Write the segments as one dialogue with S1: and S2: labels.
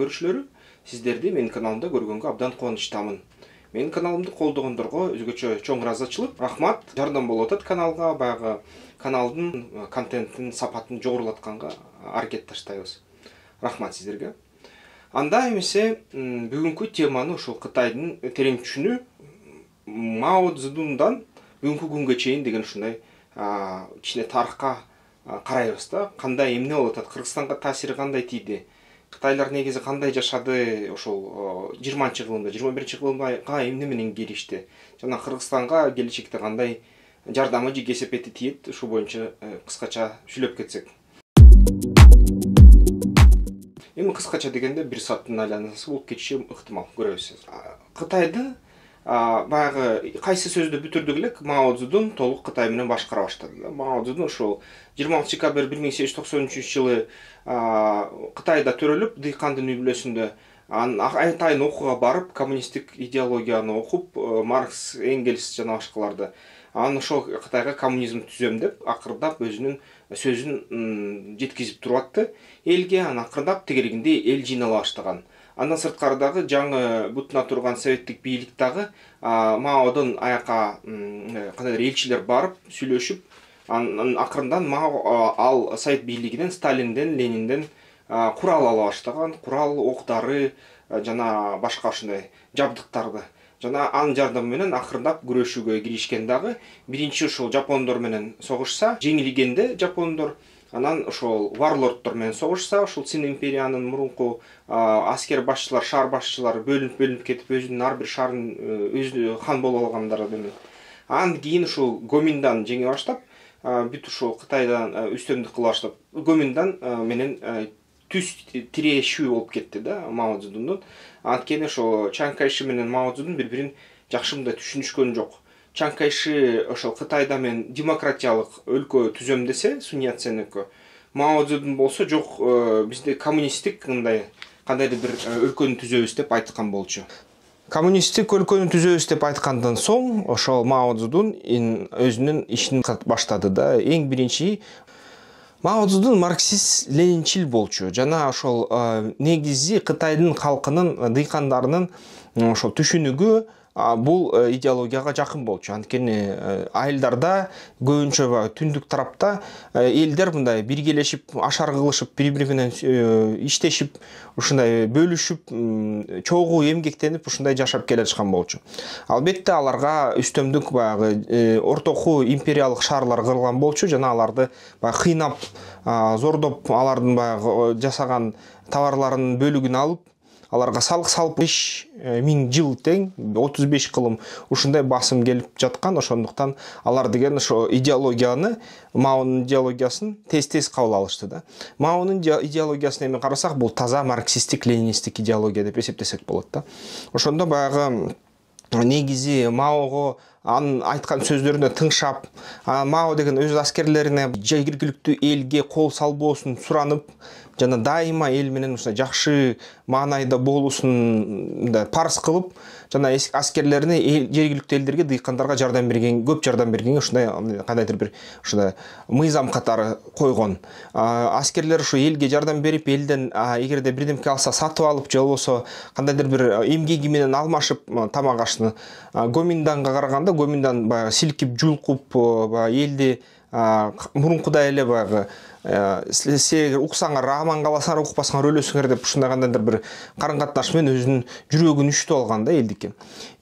S1: армысыздар сиздерди менин каналымда көргөнгө абдан кубанычтамын менин каналымды колдогондорго өзгөчө чоң ыраазычылык рахмат жардам болуп атат каналга баягы каналдын контенттин сапатын жогорулатканга аракет таштайбыз рахмат сиздерге анда эмесе бүгүнкү теманы ушул кытайдын терең түшүнүү мао цзедундан бүгүнкү күнгө чейин деген ушундай кичине тарыхка карайбыз да кандай эмне болуп атат кыргызстанга таасири кандай тийди кытайлар негизи кандай жашады ошол жыйырманчы кылымда жыйырма биринчи кылымга эмне менен келишти жана кыргызстанга келечекте кандай жардамы же кесепети тиет ушул боюнча э, кыскача сүйлөп кетсек эми кыскача дегенде бир сааттын айланасы болуп кетиши ыктымал көрөбүз кытайды ә, баяғы қайсы сөзді элек мао толук толық қытайменен башқара баштады да мао цзудун ошол жыйырма алтынчы декабрь бир миң сегиз жүз токсон үчүнчү жылы кытайда төрөлүп дыйкан үй бүлөсүндө атайын окууга барып коммунисттик идеологияны окуп э, маркс энгельс жана башкаларды анан ошол кытайга коммунизм түзөм деп акырындап өзүнүн сөзүн жеткизип туруп атты элге анан акырындап тегерегинде эл жыйнала баштаган андан сырткары дагы жаңы бутуна турган советтик бийлик дагы маодон аяка кандайдыр э, элчилер барып сүйлөшүп анан акырындан мао ал сайт бийлигинен сталинден ленинден курал ала баштаган курал ок дары жана башка ушундай жабдыктарды жана анын жардамы менен акырындап күрөшүүгө киришкен дагы биринчи ушул жапондор менен согушса жеңилгенде жапондор анан ошол варлордтор менен согушса ушул цин империянын мурунку аскер башчылар шаар башчылары бөлүнүп бөлүнүп кетип өзүнүн ар бир шаарын э, өзү э, хан болуп алгандар демек анан кийин ушул гоминдан жеңе баштап бүт ушул кытайдан э, үстөмдүк кыла баштап гоминдан менен түз тирешүү болуп кетти да мао цзедундун анткени ошол чан кайши менен мао цзедун бири бирин жакшы мындай түшүнүшкөн жок Чанкайшы кайши ошо кытайда мен демократиялык өлкө түзөм десе сунь мао цзедун болсо жок э, бизде коммунисттик мындай кандайдыр бир э, өлкөнү түзөбүз деп айткан болчу коммунисттик өлкөнү түзөбүз деп айткандан соң ошол мао Цзудун өзүнүн ишин баштады да эң биринчи мао Цзудун марксист ленинчил болчу жана ошол э, негизи кытайдын калкынын дыйкандарынын ошол түшүнүгү бул э, идеологияга жакын болчу анткени э, айылдарда көбүнчө баягы түндүк тарапта э, элдер мындай биргелешип ашар кылышып бири бири менен иштешип ушундай бөлүшүп чогуу эмгектенип ушундай жашап келатышкан болчу албетте аларга үстөмдүк баягы ортоку империялык шаарлар кырлган болчу жана аларды баягы кыйнап зордоп алардын баягы жасаган товарларынын бөлүгүн алып аларға салық салып беш миң жыл тең отуз беш кылым ушундай басым келип жаткан ошондуктан алар деген ошо идеологияны маонун идеологиясын тез тез кабыл алышты да маонун идеологиясын эми карасак бул таза марксисттик ленинисттик идеология деп эсептесек болот да ошондо баягы негизи маого анын айткан сөздөрүнө тыңшап мао деген өз аскерлерине жергиликтүү элге кол салбоосун суранып жана дайыма эл менен ушундай жакшы маанайда болуусун мындай парыз кылып жана аскерлерине э, жергиликтүү элдерге дыйкандарга жардам берген көп жардам бергенге ушундай кандайдыр бир ушундай мыйзам катары койгон аскерлер ушу элге жардам берип элден эгерде бирдемке алса сатып алып же болбосо кандайдыр бир эмгеги менен алмашып тамак ашны гоминданга караганда гоминдан баягы силкип жулкуп баягы элди мұрынқұдай эле ә, баягы силер уксаңар аман каласыңар укпасаңар өлөсүңөр деп ушундай кандайдыр бир карым катнаш менен өзүнүн жүрөгүн үчүтүп алган да элдикин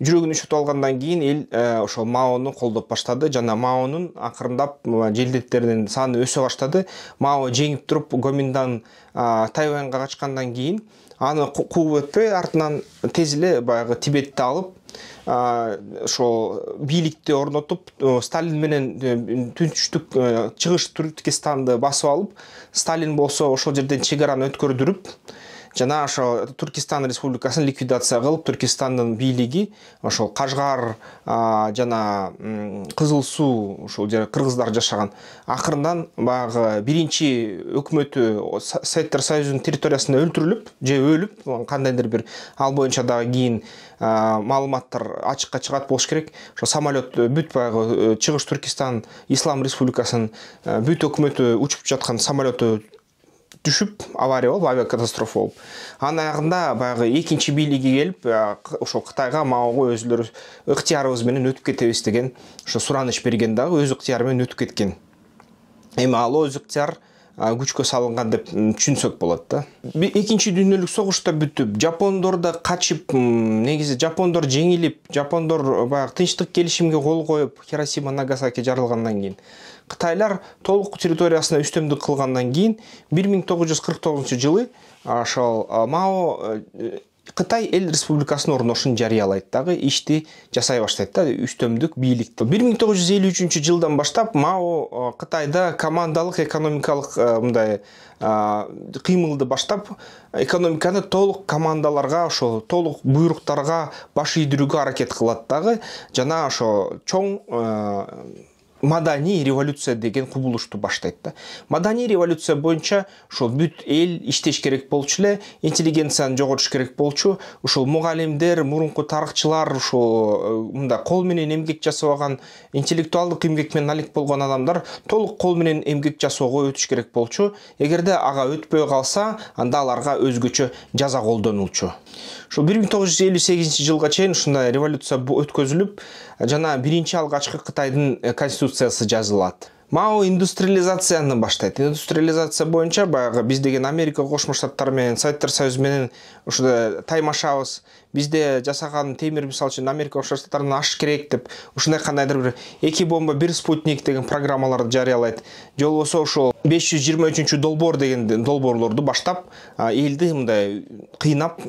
S1: жүрөгүн үчүтүп алгандан кийин эл ошол маоны қолдап баштады жана маоның ақырындап желдеттерінің саны өсе баштады мао жеңіп тұрып гоминдан тайваньға качкандан кейін. аны кууп өтпөй артынан тез эле баягы тибетти алып ошо бийликти орнотуп сталин менен э, түштүк э, чыгыш туркистанды басып алып сталин болсо ошол жерден чек араны өткөрдүрүп жана ошо туркистан республикасын ликвидация кылып туркистандын бийлиги ошол кажгар жана кызыл суу ошул жер кыргыздар жашаган акырындан баягы биринчи өкмөтү советтер союзунун территориясында өлтүрүлүп же өлүп кандайдыр бир ал боюнча дагы кийин маалыматтар ачыкка чыгат болуш керек ошо самолет э, бүт баягы э, чыгыш туркистан ислам республикасынын э, бүт өкмөтү учуп жаткан самолету түшүп авария болуп авиакатастрофа болуп анын аягында баягы экинчи бийлиги келип ошол кытайга маого өзүлөрү ыктыярыбыз менен өтүп кетебиз деген ошо сураныч берген дагы өз ыктыяры менен өтүп кеткен эми ал өз ыктыяр күчкө салынган деп түшүнсөк болот да экинчи дүйнөлүк да бүтүп жапондор да качып негизи жапондор жеңилип жапондор э, баягы тынчтык келишимге кол коюп хиросима нагасаки жарылгандан кийин кытайлар толук территориясына үстөмдүк кылгандан кийин бир миң тогуз жүз кырк тогузунчу жылы ошол мао э, кытай эл республикасынын орношун жарыялайт дагы ишти жасай баштайт да үстөмдүк бийликти бир миң тогуз жүз жылдан баштап мао Қытайда командалық, экономикалық мындай кыймылды баштап экономиканы толық командаларға, ошо толук буйруктарга баш ийдирүүгө аракет кылат дагы жана ошо чоң маданий революция деген кубулушту баштайт да маданий революция боюнча ушул бүт эл иштеш керек болчу эле интеллигенцияны жоготуш керек болчу ушул мугалимдер мурунку тарыхчылар ушул э, мындай кол менен эмгек жасабаган интеллектуалдык эмгек менен алек болгон адамдар толук кол менен эмгек жасоого өтүш керек болчу эгерде ага өтпөй калса анда аларга өзгөчө жаза колдонулчу бир миң тогуз жүз элүү сегизинчи жылга чейин ушундай революция өткөзүлүп жана биринчи алгачкы кытайдын э, конституциясы жазылат мао индустриализацияны баштайт индустриализация боюнча баягы биз деген америка кошмо штаттары менен советтер союзу менен ушу таймашабыз бизде жасаган темир мисалы үчүн америка кошмо штаттарынан ашыш керек деп ушундай кандайдыр бир эки бомба бир спутник деген программаларды жарыялайт же болбосо ошол беш жүз жыйырма үчүнчү долбоор деген долбоорлорду баштап элди мындай кыйнап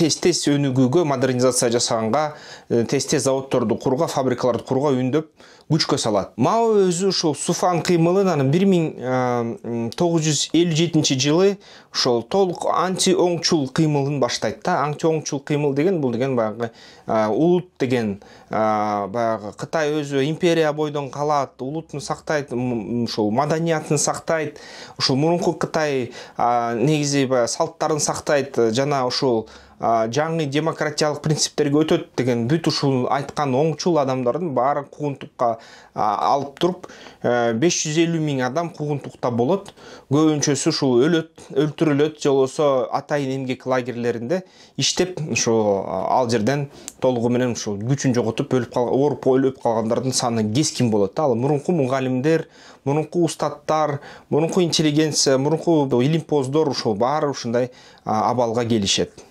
S1: тез тез өнүгүүгө модернизация жасаганга э, тез тез заводдорду курууга фабрикаларды курууга үндөп күчкө салат Мау өзү ушул суфан кыймылын анан бир миң тогуз жүз элүү жетинчи жылы ошол толук анти оңчул кыймылын баштайт да анти оңчул кыймыл деген бул деген баягы улут деген баягы кытай өзү империя бойдон калат улутун сактайт ушул маданиятын сактайт ушул мурунку кытай негизи баягы салттарын сактайт жана ушул жаңы демократиялык принциптерге өтөт деген бүт ушул айткан оңчул адамдардын баары куугунтукка алып туруп э, беш жүз элүү миң адам куугунтукта болот көбүнчөсү ушул өлөт өлтүрүлөт же болбосо атайын эмгек лагерлеринде иштеп ушу ал жерден толугу менен ушул күчүн жоготуп өлүп ооруп өлүп калгандардын саны кескин болот да ал мурунку мугалимдер мурунку устаттар мурунку интеллигенция мурунку илимпоздор ушул баары ушундай абалга келишет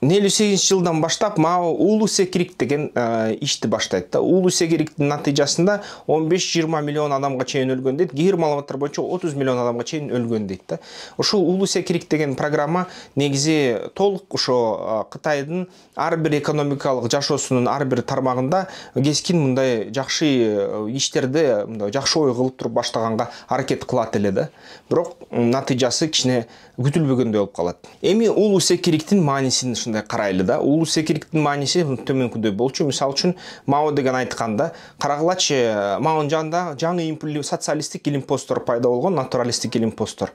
S1: элүү сегизинчи жылдан баштап мао улусе кирик деген э, ишти баштайт да улусе секириктин натыйжасында он беш жыйырма миллион адамга чейин өлгөн дейт кээ бир маалыматтар боюнча отуз миллион адамга чейин өлгөн дейт да ушул улусе кирик деген программа негизи толук ошо э, кытайдын ар бир экономикалык жашоосунун ар бир тармагында кескин мындай жакшы э, иштерди мындай жакшы ой кылып туруп баштаганга аракет кылат эле да бирок натыйжасы кичине күтүлбөгөндөй болуп калат эми улуу секириктин маанисин ушундай карайлы да улуу секириктин мааниси төмөнкүдөй болчу мисалы үчүн мао деген айтканда карагылачы э, маонун жанында жаңы социалисттик илимпоздор пайда болгон натуралисттик илимпоздор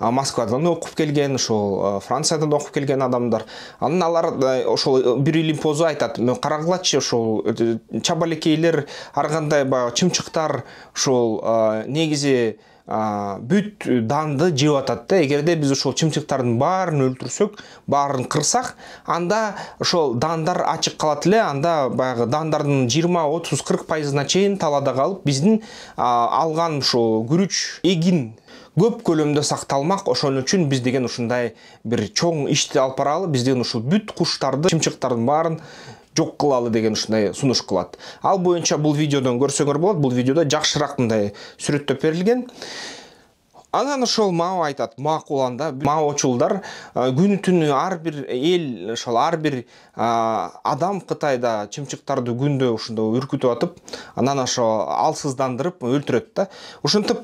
S1: москвадан окуп келген ошол э, франциядан окуп келген адамдар анан алар э, ошол бир илимпозу айтат карагылачы ошол чабалекейлер ар кандай баягы чымчыктар ошол негизи бүт э, данды жеп атат да эгерде биз ошол чымчыктардын баарын өлтүрсөк баарын кырсак анда ошол дандар ачык калат эле анда баягы дандардын жыйырма отуз кырк пайызына чейин талаада калып биздин алган ушул күрүч эгин көп көлөмдө сакталмак ошон үчүн биз деген ушундай бир чоң ишти алып баралы биз деген ушул бүт куштарды чымчыктардын баарын жоқ қылалы деген ушундай сунуш кылат ал боюнча бул видеодон көрсөңөр болот бул видеодо жакшыраак мындай сүрөттөп берилген анан ошол мао айтат анда маочулдар күнү түнү ар бир эл ошол ар бир адам кытайда чымчыктарды күндө ушундай үркүтүп атып анан ошо алсыздандырып өлтүрөт да ошентип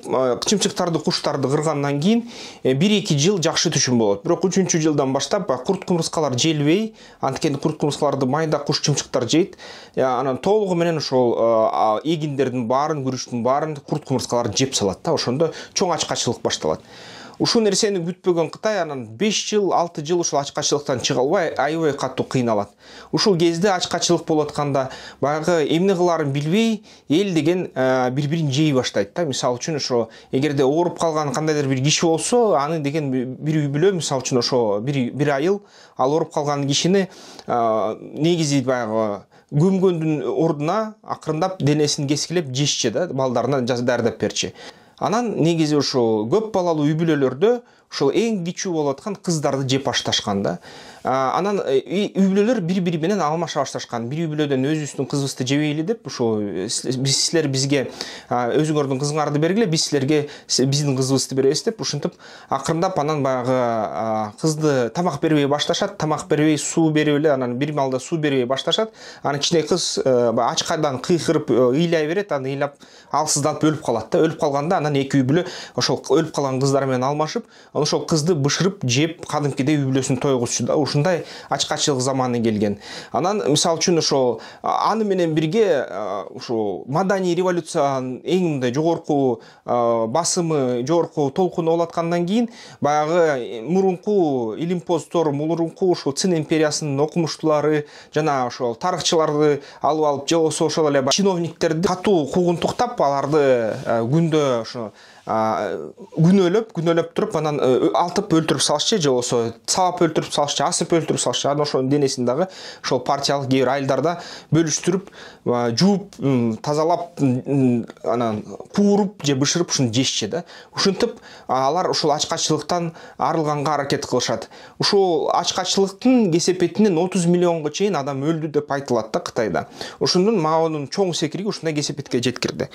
S1: чымчыктарды куштарды кыргандан кийин э, бир эки жыл жакшы түшүм болот бирок үчүнчү жылдан баштап курт кумурскалар желбей анткени курт кумурскаларды майда куш чымчыктар жейт э, анан толугу менен ошол эгиндердин баарын күрүчтүн баарын курт кумурскалар жеп салат да ошондо чоң ачкачылык башталат ушул нерсени күтпөгөн кытай анан беш жыл алты жыл ушул ачкачылыктан чыга албай аябай катуу кыйналат ушул кезде ачкачылык болуп атканда баягы эмне кылаарын билбей эл деген э, бири бирин жей баштайт да мисалы үчүн ошо эгерде ооруп калган кандайдыр бир киши болсо аны деген бир үй бүлө мисалы үчүн ошо бир айыл ал ооруп калган кишини э, негизи баягы көмгөндүн ордуна акырындап денесин кескилеп жешчи да балдарына даярдап берчи анан негизи ушул көп балалуу үй бүлөлөрдө ошол эң кичүү болуп аткан кыздарды жеп ашташкан да анан э, үй бүлөлөр бири бири менен алмаша башташкан бир үй бүлөдөн өзүбүздүн кызыбызды жебейли деп ушул биз силер бизге өзүңөрдүн кызыңарды бергиле биз силерге биздин кызыбызды беребиз деп ушинтип акырындап анан баягы кызды тамак бербей башташат тамак бербей суу берип эле анан бир маалда суу бербей башташат анан кичине кыз э, ачкадан кыйкырып э, ыйлай берет анан ыйлап алсызданып өлүп калат да өлүп калганда анан эки үй бүлө ошол өлүп калган кыздар менен алмашып ошол кызды бышырып жеп кадимкидей үй бүлөсүн тойгузчу да ушундай ачкачылык заманы келген анан мисалы үчүн ошол аны менен бирге ушу маданий революциянын эң мындай жогорку басымы жогорку толкуну болуп аткандан кийин баягы э, мурунку илимпоздор мурунку ушул цин империясынын окумуштуулары жана ошол тарыхчыларды алып алып же болбосо ошол эле чиновниктерди катуу куугунтуктап аларды э, күндө ошо күнөлөп күнөлөп туруп анан э, алтып өлтүрүп салышчы же болбосо сабап өлтүрүп салышчы асып өлтүрүп салышчы анан ошонун денесин дагы ошол партиялык кээ бир айылдарда бөлүштүрүп жууп тазалап анан кууруп же бышырып ушинтип жешчи да ушинтип алар ушул ачкачылыктан арылганга аракет кылышат ушул ачкачылыктын кесепетинен отуз миллионго чейин адам өлдү деп айтылат да кытайда ошондон маонун чоң секириги ушундай кесепетке жеткирди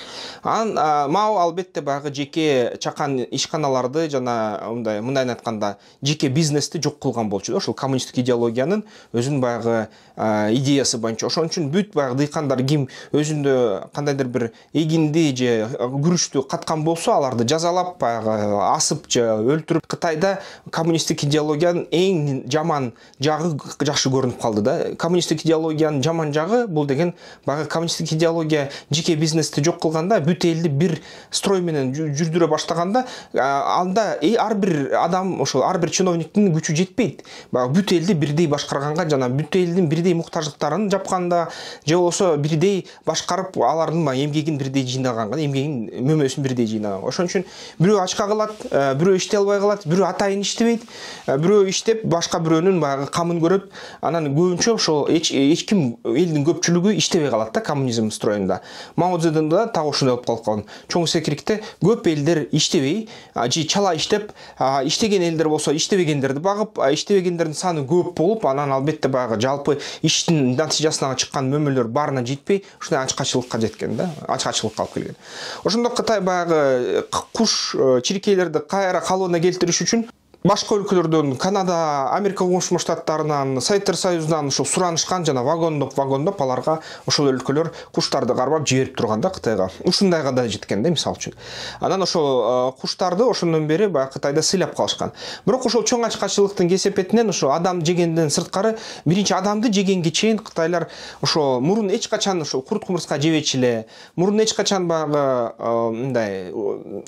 S1: анан мао албетте баягы жеке жеке чакан ишканаларды жана мындай мындайын айтканда жеке бизнести жок кылган болчу да ошол коммунисттик идеологиянын өзүнүн баягы идеясы боюнча ошон үчүн бүт баягы дыйкандар ким өзүндө кандайдыр бир эгинди же күрүчтү каткан болсо аларды жазалап баягы асып же өлтүрүп кытайда коммунисттик идеологиянын эң жаман жагы жакшы көрүнүп калды да коммунисттик идеологиянын жаман жагы бул деген баягы коммунисттик идеология жеке бизнести жок кылганда бүт элди бир строй менен жүрдүрө баштаганда анда ар бир адам ошол ар бир чиновниктин күчү жетпейт баягы бүт элди бирдей башкарганга жана бүт элдин бирдей муктаждыктарын жапканда же болбосо бирдей башкарып алардын баягы эмгегин бирдей жыйнаганга эмгегин мөмөсүн бирдей жыйнаганга ошон үчүн бирөө ачка калат бирөө иштей албай калат бирөө атайын иштебейт бирөө иштеп башка бирөөнүн баягы камын көрөт анан көбүнчө ошол эч ким элдин көпчүлүгү иштебей калат да коммунизм строюнда мао цзедунда так ошондой болуп калган чоң секирикте көп эл элдер иштебей же чала иштеп иштеген элдер болсо иштебегендерди багып иштебегендердин саны көп болуп анан албетте баягы жалпы иштин натыйжасына чыккан мөмөлөр баарына жетпей ушундай ачкачылыкка жеткен да ачкачылыкка алып келген ошондо кытай баягы куш э, чирикейлерди кайра калыбына келтириш үчүн башка өлкөлөрдөн канада америка кошмо штаттарынан советтер союзунан ушул суранышкан жана вагондоп вагондоп аларга ошол өлкөлөр куштарды кармап жиберип турган да кытайга ушундайга да жеткен да мисалы үчүн анан ошол э, куштарды ошондон бери баягы кытайда сыйлап калышкан бирок ошол чоң ачкачылыктын кесепетинен ошо адам жегенден сырткары биринчи адамды жегенге чейин кытайлар ошо мурун эч качан ушул курт кумурска жебечү эле мурун эч качан баягы э, мындай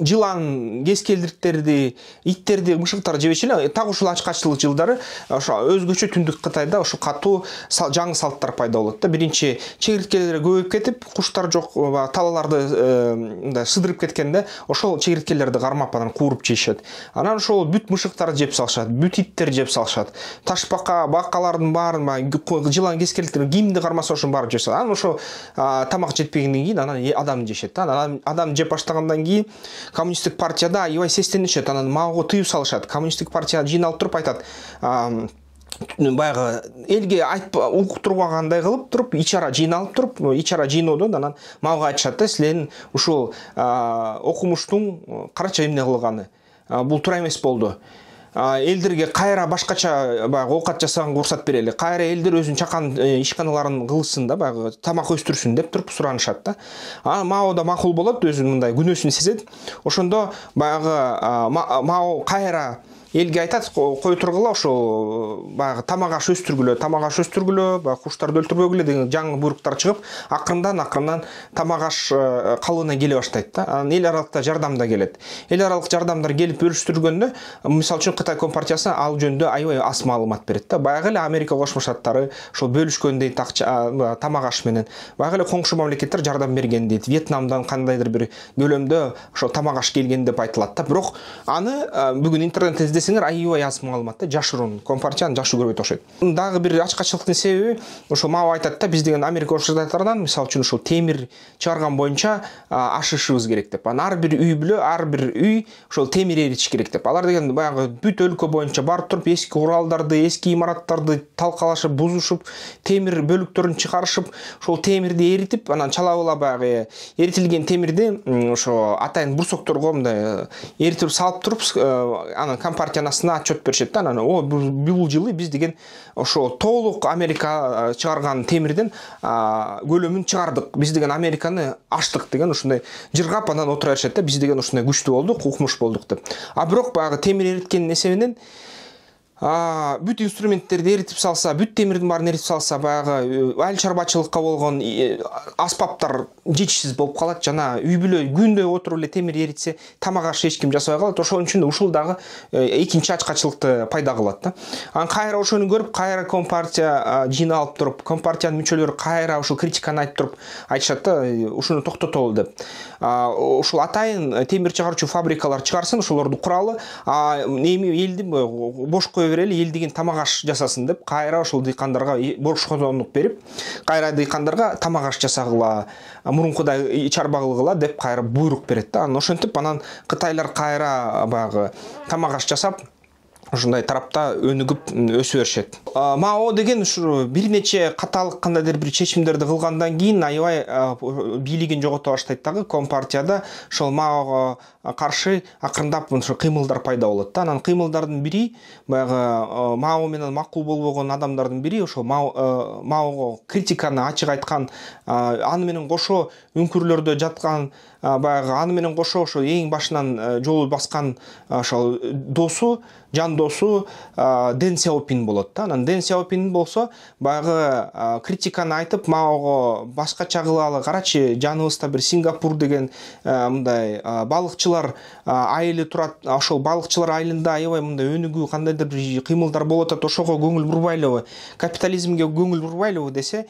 S1: жылан кескелдиктерди иттерди мышыктарды эле так ушул ачкачылык жылдары э, ошо өзгөчө түндүк кытайда ушу катуу жаңы салттар пайда болот да биринчи чегирткелер көбөйүп кетип куштар жок э, талаларды мындай э, шыдырып кеткенде ошол чегирткелерди кармап анан кууруп жейишет анан ошол бүт мышыктарды жеп салышат бүт иттерди жеп салышат ташбака бакалардын баарын баягы жылан кескелектер кимди кармаса ошонун баарын жеп салат анан ошо тамак жетпегенден кийин анан адам жешет да анан адам жеп баштагандан кийин коммунисттик партияда аябай сестенишет анан мага тыюу салышат коммунистік партия жиналып тұрып айтады баяғы елге айтпа оқып тұрғандай қылып тұрып ичара жиналып тұрып ичара да анан мага айтышат да силердин ушул окумуштун карачы эмне кылганы бул туура эмес болду элдерге кайра башкача баягы оокат жасаганга уруксат берели кайра элдер өзүнүн чакан ишканаларын кылсын да баягы тамак өстүрсүн деп туруп суранышат да анан мао да макул болот өзүнүн мындай күнөөсүн сезет ошондо баягы мао кайра елге айтады қой тұрғыла ошо баягы тамак аш өстүргүлө э, тамак аш өстүргүлө баягы өлтүрбөгүлө деген жаңы буйруктар чыгып акырындан акырындан тамак аш калыбына келе баштайт да анан эл аралыкта жардам да келет эл аралык жардамдар келип бөлүштүргөндө мисалы үчүн кытай компартиясы ал жөнүндө аябай аз маалымат берет да баягы эле америка кошмо штаттары ошол бөлүшкөн дейт акча тамак аш менен баягы эле коңшу мамлекеттер жардам берген дейт вьетнамдан кандайдыр бир көлөмдө ошо тамак аш келген деп айтылат да бирок аны э, бүгүн интернетте издесеңер аябай аз маалымат да жашыруун компартияны жакшы көрбөйт окшойт дагы бир ачкачылыктын себеби ошол мага айтат да биз деген америка штаттарынан мисалы үчүн ушул темир чыгарган боюнча ашышыбыз керек деп анан ар бир үй бүлө ар бир үй ошол темир ээритиш керек деп алар деген баягы бүт өлкө боюнча барып туруп эски куралдарды эски имараттарды талкалашып бузушуп темир бөлүктөрүн чыгарышып ошол темирди эритип анан чала була баягы эритилген темирди ошо атайын брусокторго мындай э, эритип салып туруп э, анан компартия партиянасына отчет беришет да анан о бул жылы биз деген ошо толук америка чыгарган темирден көлөмүн чыгардык биз деген американы ачтык деген ушундай жыргап анан отура беришет да биз деген ушундай күчтүү болдук укмуш болдук деп а бирок баягы темир эриткендин эсебинен бүт инструменттерді ерітіп салса бүт темірдің барын ерітіп салса баяғы әл э, шаруашылыққа болған э, аспаптар жетішсіз болып қалады жана үй бүлө күндө отуруп эле темир эритсе тамак аш эч ким жасабай калат ошон үчүн ушул дагы э, экинчи ачкачылыкты пайда кылат да анан кайра ошону көрүп кайра компартия жыйналып туруп компартиянын мүчөлөрү кайра ушул критиканы айтып туруп айтышат да ушуну токтотолу деп ушул атайын э, темир чыгаруучу фабрикалар чыгарсын ошолорду куралы эми элди э, бош кое берели эл деген тамак аш жасасын деп кайра ошол дыйкандарга борышкондук берип кайра дыйкандарга тамак аш жасагыла мурункудай чарбагылгыла деп кайра буйрук берет да анан ошентип анан кытайлар кайра баягы тамак аш жасап ушундай тарапта өнүгүп өсө беришет мао деген ушу бир нече каталык кандайдыр бир чечимдерди кылгандан кийин аябай бийлигин жогото баштайт дагы компартияда ошол маого каршы акырындап ушу кыймылдар пайда болот да анан кыймылдардын бири баягы мао менен макул болбогон адамдардын бири ошол маого критиканы ачык айткан аны менен кошо үңкүрлөрдө жаткан баягы аны менен кошо ошо эң башынан жол баскан ошол досу жан досу ден сяопин болот да анан ден сяопин болсо баягы критиканы айтып маого башкача кылалы карачы жаныбызда бир сингапур деген мындай балыкчы балықшылар айылы тұрады ошол балыкчылар айылында аябай мындай өнүгүү кандайдыр бир кыймылдар болуп атат ошого көңүл бурбайлыбы капитализмге көңүл бурбайлыбы десе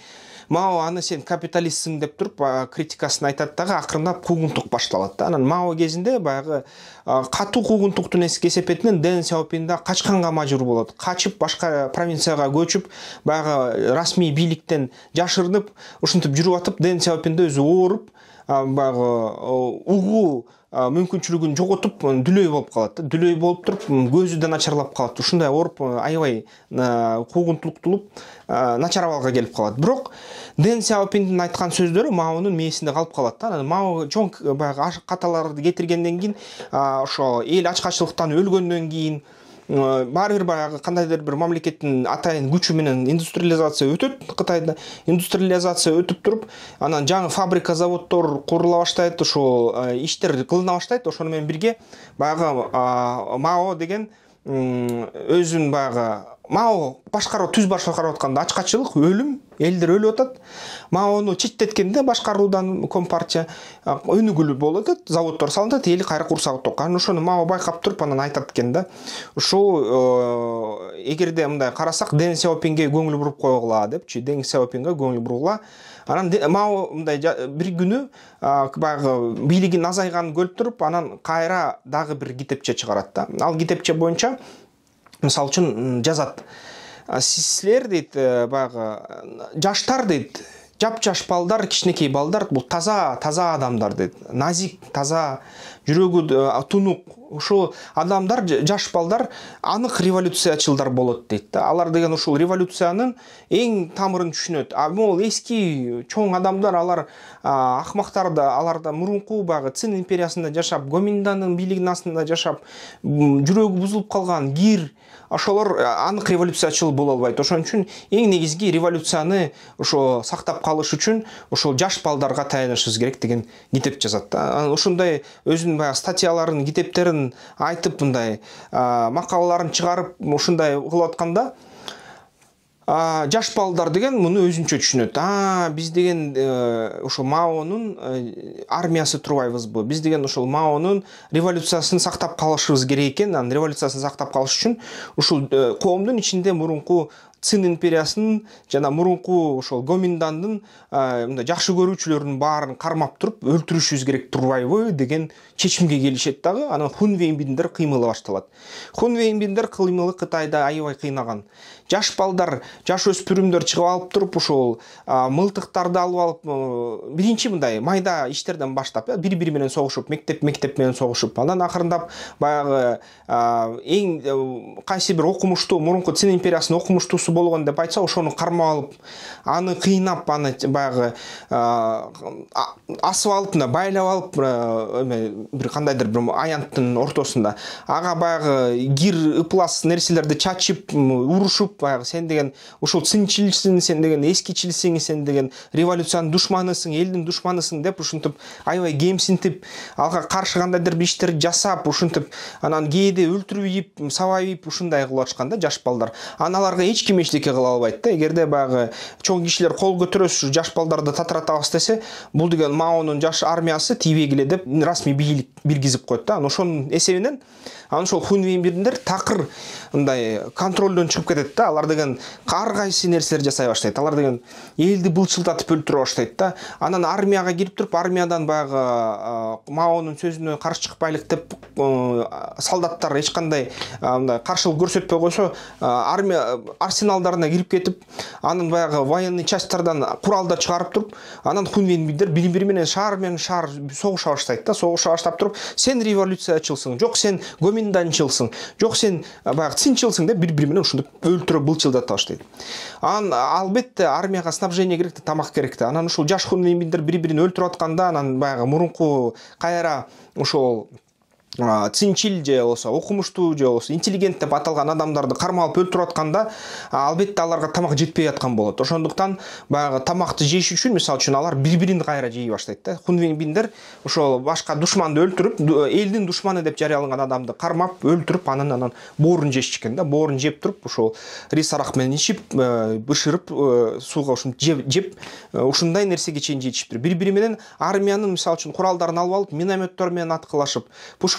S1: мао аны сен капиталистсиң деп туруп критикасын айтат дагы акырындап куугунтук башталат да анан мао кезинде баягы катуу куугунтуктун кесепетинен дэн сяопин да качканга мажбур болот качып башка провинцияга көчүп баягы э, расмий бийликтен жашырынып ушинтип жүрүп атып дэн сяопинде өзү ооруп баягы угуу мүмкүнчүлүгүн жоготуп дүлөй болуп калат да дүлөй болуп туруп көзү да начарлап калат ушундай ооруп аябай куугунтуктулуп начар абалга келип калат бирок дэн сяопиндин айткан сөздөрү маонун мээсинде калып калат да анан мао чоң баягы каталарды кетиргенден кийин ошо эл ачкачылыктан өлгөндөн кийин баары бир баягы кандайдыр бир мамлекеттин атайын күчү менен индустриализация өтөт кытайда индустриализация өтүп туруп анан жаңы фабрика заводдор курула баштайт ошол э, иштер кылына баштайт ошону менен бирге баягы мао деген өзүнүн баягы мынау башкаруу түз башкарып атканда ачкачылык өлүм элдер өлүп атат маону оны четтеткенде башкаруудан компартия өнүгүлүү болуп атат заводдор салынып атат эл кайра курсак ток анан ошону мага байкап туруп анан айтат экен да ушул э, эгерде мындай карасак дэн сяопинге көңүл буруп койгула депчи дэн сяопинге көңүл бургула анан мао мындай бир күнү баягы бийлигинин азайганын көрүп туруп анан кайра дагы бир китепче чыгарат да ал китепче боюнча мысалы үшін жазады сіздер дейді баяғы жаштар дейді жап жаш балдар кішінекей балдар бұл таза таза адамдар дейді назик таза жүрегі тұнық ушул адамдар жаш балдар анык революциячылдар болот дейт да алар деген ушул революциянын эң тамырын түшүнөт а могул эски чоң адамдар алар акмактар да алар да мурунку баягы цин империясында жашап гоминданын бийлигинин астында жашап жүрөгү бузулуп калган кир ошолор анык революциячыл боло албайт ошон үчүн эң негизги революцияны ошо сактап калыш үчүн ошол жаш балдарга таянышыбыз керек деген китеп жазат да ушундай өзүнүн баягы статьяларын китептерин айтып мындай ә, мақалаларын шығарып ушундай кылып ә, жаш балдар деген мұны өзінше түшүнөт а біз деген ошол маонун армиясы турбайбызбы біз деген ошол маонун революциясын сактап калышыбыз керек экен анан революциясын сактап калыш үчүн ушул э, коомдун ичинде мурунку цин империясынын жана мурунку ошол гоминдандын мындай жакшы көрүүчүлөрүнүн баарын кармап туруп өлтүрүшүбүз керек турбайбы деген чечимге келишет дагы анан хунвей биндер кыймылы башталат хунвейн биндер кыймылы кытайды аябай кыйнаган жаш балдар жаш өспүрүмдөр чыгып алып туруп ошол мылтыктарды алып алып биринчи мындай майда иштерден баштап э, бири бири менен согушуп мектеп мектеп менен согушуп анан акырындап баягы эң э, кайсы бир окумуштуу мурунку цин империясынын окумуштуусу болгон деп айтса ошону кармап алып аны кыйнап аны баягы асып алып мындай байлап алып э, эме бир кандайдыр бир аянттын ортосунда ага баягы кир ыплас нерселерди чачып урушуп баягы сен деген ушул сыншылсың сен деген эскичилсиң сен деген революциянын душманысың элдин душманысың деп ушинтип аябай кемсинтип алга каршы кандайдыр бир иштерди жасап ушинтип анан кээде өлтүрүп ийип сабап ийип ушундай кылып атышкан да жаш балдар анан аларга эч ким эчтеке кыла албайт да эгерде баягы чоң кишилер кол ушу жаш балдарды татыратабыз десе бул деген маонун жаш армиясы тийбегиле деп расмий бийлик бергізіп коет да анан ошонун эсебинен анан ошол хунвин такыр мындай э, контролдон чыгып кетет да алар деген ар кайсы нерселерди жасай баштайт алар деген элди былчылдатып өлтүрө баштайт да анан армияга кирип туруп армиядан баягы э, маонун сөзүнө каршы чыкпайлык деп э, солдаттар эч кандай мындай каршылык көрсөтпөй койсо армия арсеналдарына кирип кетип анан баягы военный часттардан куралдар чыгарып туруп анан хунвенбидер бири бири менен шаар менен шаар согуша баштайт да согуша баштап туруп сен революциячылсың жок сен комендантчылсың жоқ сен баягы цинчилсың деп бири бири менен ушинтип өлтүрө былчылдата баштайт анан албетте армияга снабжение керек да тамак керек да анан ушул жаш хунвейминдер бири бирин өлтүрүп атканда анан баягы мурунку кайра ошол цинчил же болсо окумуштуу же болбосо интеллигент деп аталган адамдарды кармалып өлтүрүп атканда албетте аларга тамак жетпей аткан болот ошондуктан баягы тамакты жеш үчүн мисалы үчүн алар бири бирин кайра жей баштайт да хунвенбиндер ошол башка душманды өлтүрүп э, элдин душманы деп жарыяланган адамды кармап өлтүрүп анан анан боорун жешчү экен да боорун жеп туруп ошол рис арак э, э, менен ичип бышырып сууга ушинтип жеп ушундай нерсеге чейин жетишиптир бири бири менен армиянын мисалы үчүн куралдарын алып алып минометтор менен аткылашып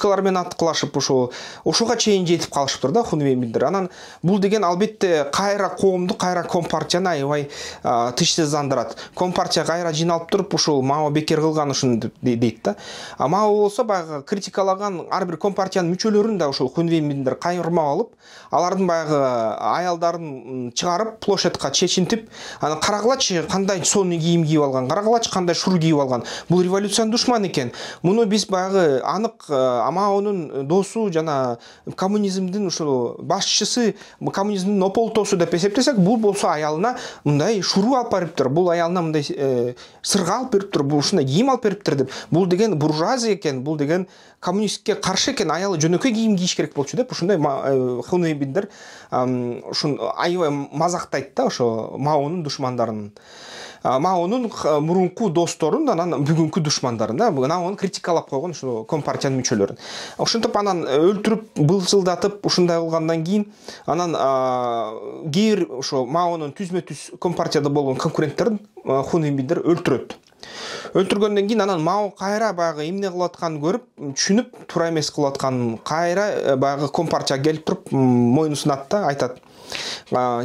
S1: пушкалармен атқылашып ошо ошого чейин жетип калышыптыр да хунвейминдер анан бул деген албетте кайра коомду кайра компартияны аябай тышсыздандырат компартия кайра жыйналып туруп ушул мао бекер кылган ушуну дейт да а мао болсо баягы критикалаган ар бир компартиянын мүчөлөрүн да ушул хунвенбиндер кайырмап алып алардын баягы аялдарын чыгарып площадька чечинтип анан карагылачы кандай сонун кийим кийип алган карагылачы кандай шур кийип алган бул революциянын душманы экен муну биз баягы анык маонун досу жана коммунизмдин ушул башчысы коммунизмдин ополтосу деп эсептесек бул болсо аялына мындай шуруп алып барыптыр бул аялына мындай сырга алып бериптир бул ушундай кийим алып бериптир деп бул деген буржуазия экен бул деген коммунистке каршы экен аялы жөнөкөй кийим кийиш керек болчу деп ушундай хунбиндер ушун аябай мазактайт да ошо маонун душмандарын маған оның мурунку досторун анан бүгүнкү душмандарын да анан оны критикалап койгон ушу компартиянын мүчөлөрүн ушинтип анан өлтүрүп былчылдатып ушундай кылгандан кийин анан кээ бир ошо маонун түзмө түз компартияда болгон конкуренттерин хунинбиндер өлтүрөт өлтүргөндөн кийин анан мао кайра баягы эмне кылып атканын көрүп түшүнүп туура эмес кылып атканын кайра э, баягы компартияга келип туруп мойнусунат да айтат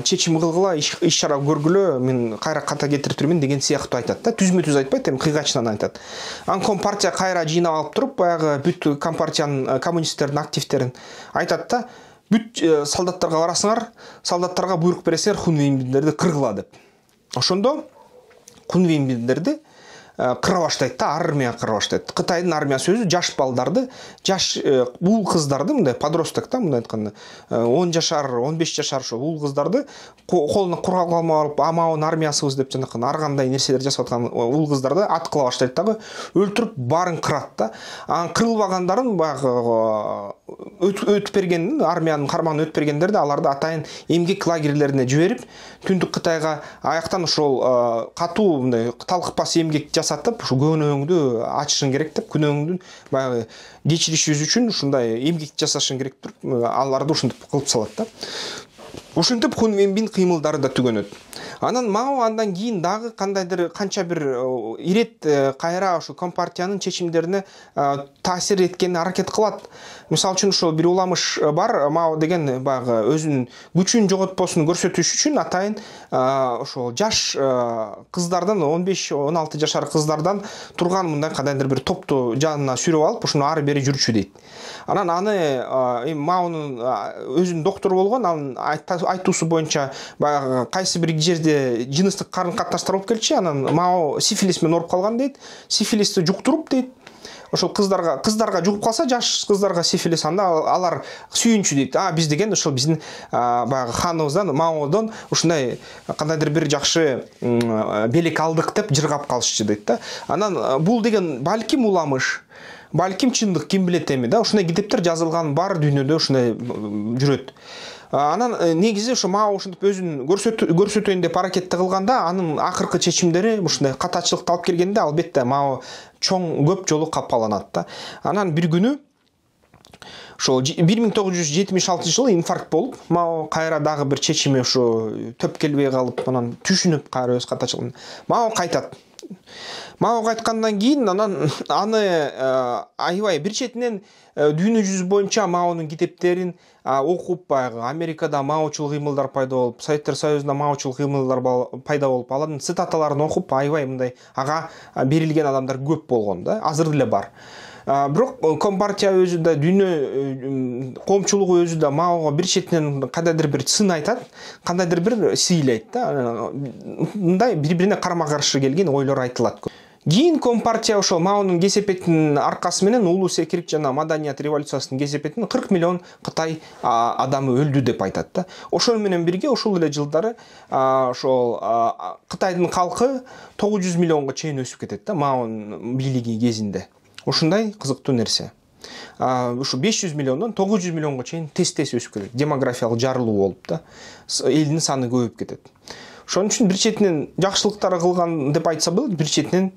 S1: чечим кылгыла иш чара көргүлө мен кайра ката келтиртүрмүн деген сыяктуу айтат да түзмө түз айтпайт эми кыйгачынан айтат анан компартия кайра жыйнап алып туруп баягы бүт компартиянын э, коммунисттердин активдерин айтат да бүт э, солдаттарга барасыңар солдаттарга буйрук бересиңер хунвеймдерди кыргыла деп ошондо қырбаштайды э, да армия баштайт қытайдың армиясы өзі жас балдарды жас ұл э, қыздарды мындай подросток та мындай айтқанда э, он жашар он бес жашар шо ұл қыздарды қолына құралғама алып амауын армиясыбыз деп жаңағы арғандай нәрселер жасап жатқан ұл қыздарды атқыла бастайды дағы өлтіріп барын қырады да ана қырылып алғандарын баяғы берген армияның қарамағына бергендерді аларды атайын емгек лагерьлеріне жіберіп түндік қытайға аяқтан ошол қату мындай талықпас эмгек жасатып ушу көңіліңді ачышың керек деп күнөөңдүн баягы кечиришибиз үчүн ушундай эмгек жасашың керек туруп аларды ушинтип кылып салат да ушинтип хунвенбин кыймылдары да түгөнөт анан мау андан кийин дагы кандайдыр канча бир э, ирет э, кайра ушу компартиянын чечимдерине таасир эткени аракет кылат мисалы үчүн ошол бир уламыш э, бар э, мау деген э, баягы өзүнүн күчүн жоготпоосун көрсөтүш үчүн атайын ошол жаш кыздардан он беш он алты жашар кыздардан турган мындай кандайдыр бир топту жанына сүйрөп алып ушуну ары бери жүрчү дейт анан аны эми маунун өзүнүн доктор болгон анын айтуусу боюнча баягы кайсы бир жерде жыныстык карым катнаштар болуп келчү анан мао сифилис менен ооруп калган дейт сифилисти жуктуруп дейт ошол кыздарга кыздарга жугуп калса жаш кыздарга сифилис анда алар сүйүнчү дейт а биз деген ошол биздин баягы ханыбыздан мамабыздан ушундай кандайдыр бир жакшы белек алдык деп жыргап калышчу дейт да анан бул деген балким уламыш балким чындык ким билет эми да ушундай китептер жазылган бар дүйнөдө ушундай жүрөт анан э, негизи ушу мага ошентип өзүн көрсөтөйүн деп аракетти кылганда анын акыркы чечимдери ушундай катачылыкты алып келгенде албетте мага чоң көп жолу капкаланат да анан бир күнү ошол бир миң тогуз жүз жетимиш алтынчы жылы инфаркт болуп мага кайра дагы бир чечими ушу төп келбей калып анан түшүнүп кайра өз катачылыгын мага кайтат мага кайткандан кийин анан аны э, аябай бир четинен э, дүйнө жүзү боюнча маонун китептерин окуп баягы америкада маучыл кыймылдар пайда болып советтер союзында маучыл кыймылдар пайда болып алардын цитаталарын оқып аябай мындай ага берілген адамдар көп болған да азыр деле бар бирок компартия өзү да дүйнө коомчулугу өзү да маого бир четинен кандайдыр бир сын айтат кандайдыр бир сыйлайт да мындай бири бирине карама каршы келген ойлор айтылат кейін компартия ошол маонун кесепетинин менен улуу секирик жана маданият революциясынын кесепетинен кырк миллион кытай адамы өлдү деп айтат да ошону менен бирге ошол эле жылдары ошол кытайдын калкы тогуз жүз миллионго чейин өсүп кетет да маонун бийлиги кезинде ушундай кызыктуу нерсе ушу беш жүз миллиондон тогуз жүз миллионго чейин тез тез өсүп кетет демографиялык жарылуу болуп да элдин саны көбөйүп кетет ошон үчүн бир четинен жакшылыктар кылган деп айтса болот бир четинен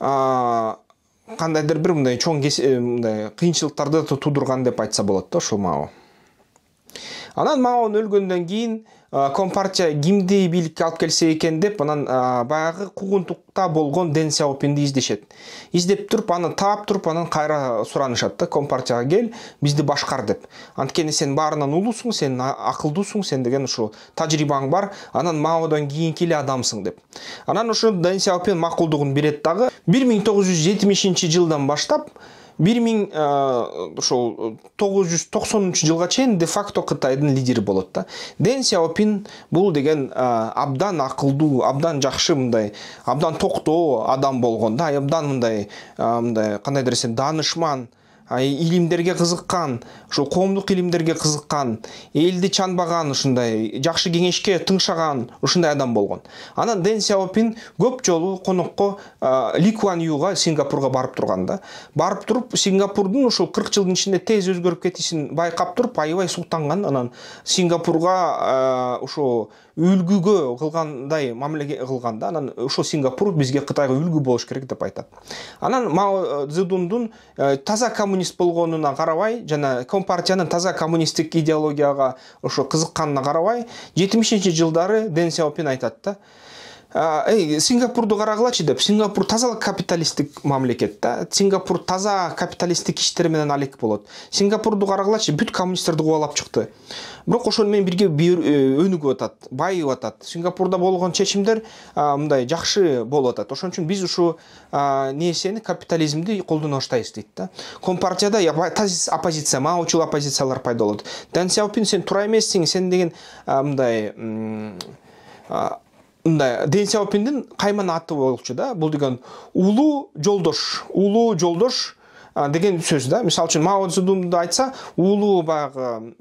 S1: кандайдыр бир мындай чоң э, мындай кыйынчылыктарды туудурган деп айтса болот да ошол мау анан мао өлгөндөн кийин Э, компартия кимди бийликке алып келсе экен деп анан э, баягы куугунтукта болгон ден сяопинди издешет издеп туруп аны таап туруп анан кайра суранышат да компартияга кел бизди башкар деп анткени сен баарынан улуусуң сен акылдуусуң сен деген ушул тажрыйбаң бар анан маодон кийинки эле адамсың деп анан ошо дэн сяопин макулдугун берет дагы бир миң тогуз жүз жетимишинчи жылдан баштап бир миң ошол э, тогуз жүз токсонунчу жылга чейин де факто кытайдын лидери болот да дэн сяопин бул деген абдан акылдуу абдан жакшы мындай абдан токтоо адам болгон да абдан мындай мындай кандай десем даанышман илимдерге қызыққан, ошо коомдук илимдерге кызыккан элди чанбаган ушундай жакшы кеңешке тыңшаган ушундай адам болгон анан дэн сяопин көп жолу конокко ли куан юга сингапурга барып турган да барып туруп сингапурдун ушул кырк жылдын ичинде тез өзгөрүп кетишин байкап туруп аябай суктанган анан сингапурга ошо кылгандай қылғандай кылган да анан ошол сингапур бизге кытайга үлгү болуш керек деп айтат анан мао э, цзедундун э, таза коммунист болгонуна карабай жана компартиянын таза коммунисттик идеологияга ошо кызыкканына карабай жетимишинчи жылдары дэн сяопин айтат да ей Сингапурды карагылачы деп сингапур таза капиталистік мамлекет да сингапур таза капиталистік иштер менен алек болот сингапурду карагылачы бүт коммунисттерди кубалап чыкты бирок ошону менен бирге э, өнүгүп атат байып атат сингапурда болгон чечимдер мындай жакшы болуп атат ошон үчүн биз ушу нерсени капитализмди колдоно баштайбыз дейт да компартияда оппозиция маочул оппозициялар пайда болот дэн сяопин сен туура эмессиң сен деген мындай мындай ден сяопиндин кайман аты болчу да бул деген улуу жолдош улуу жолдош деген сөз да мисалы үчүн мао айтса улуу баягы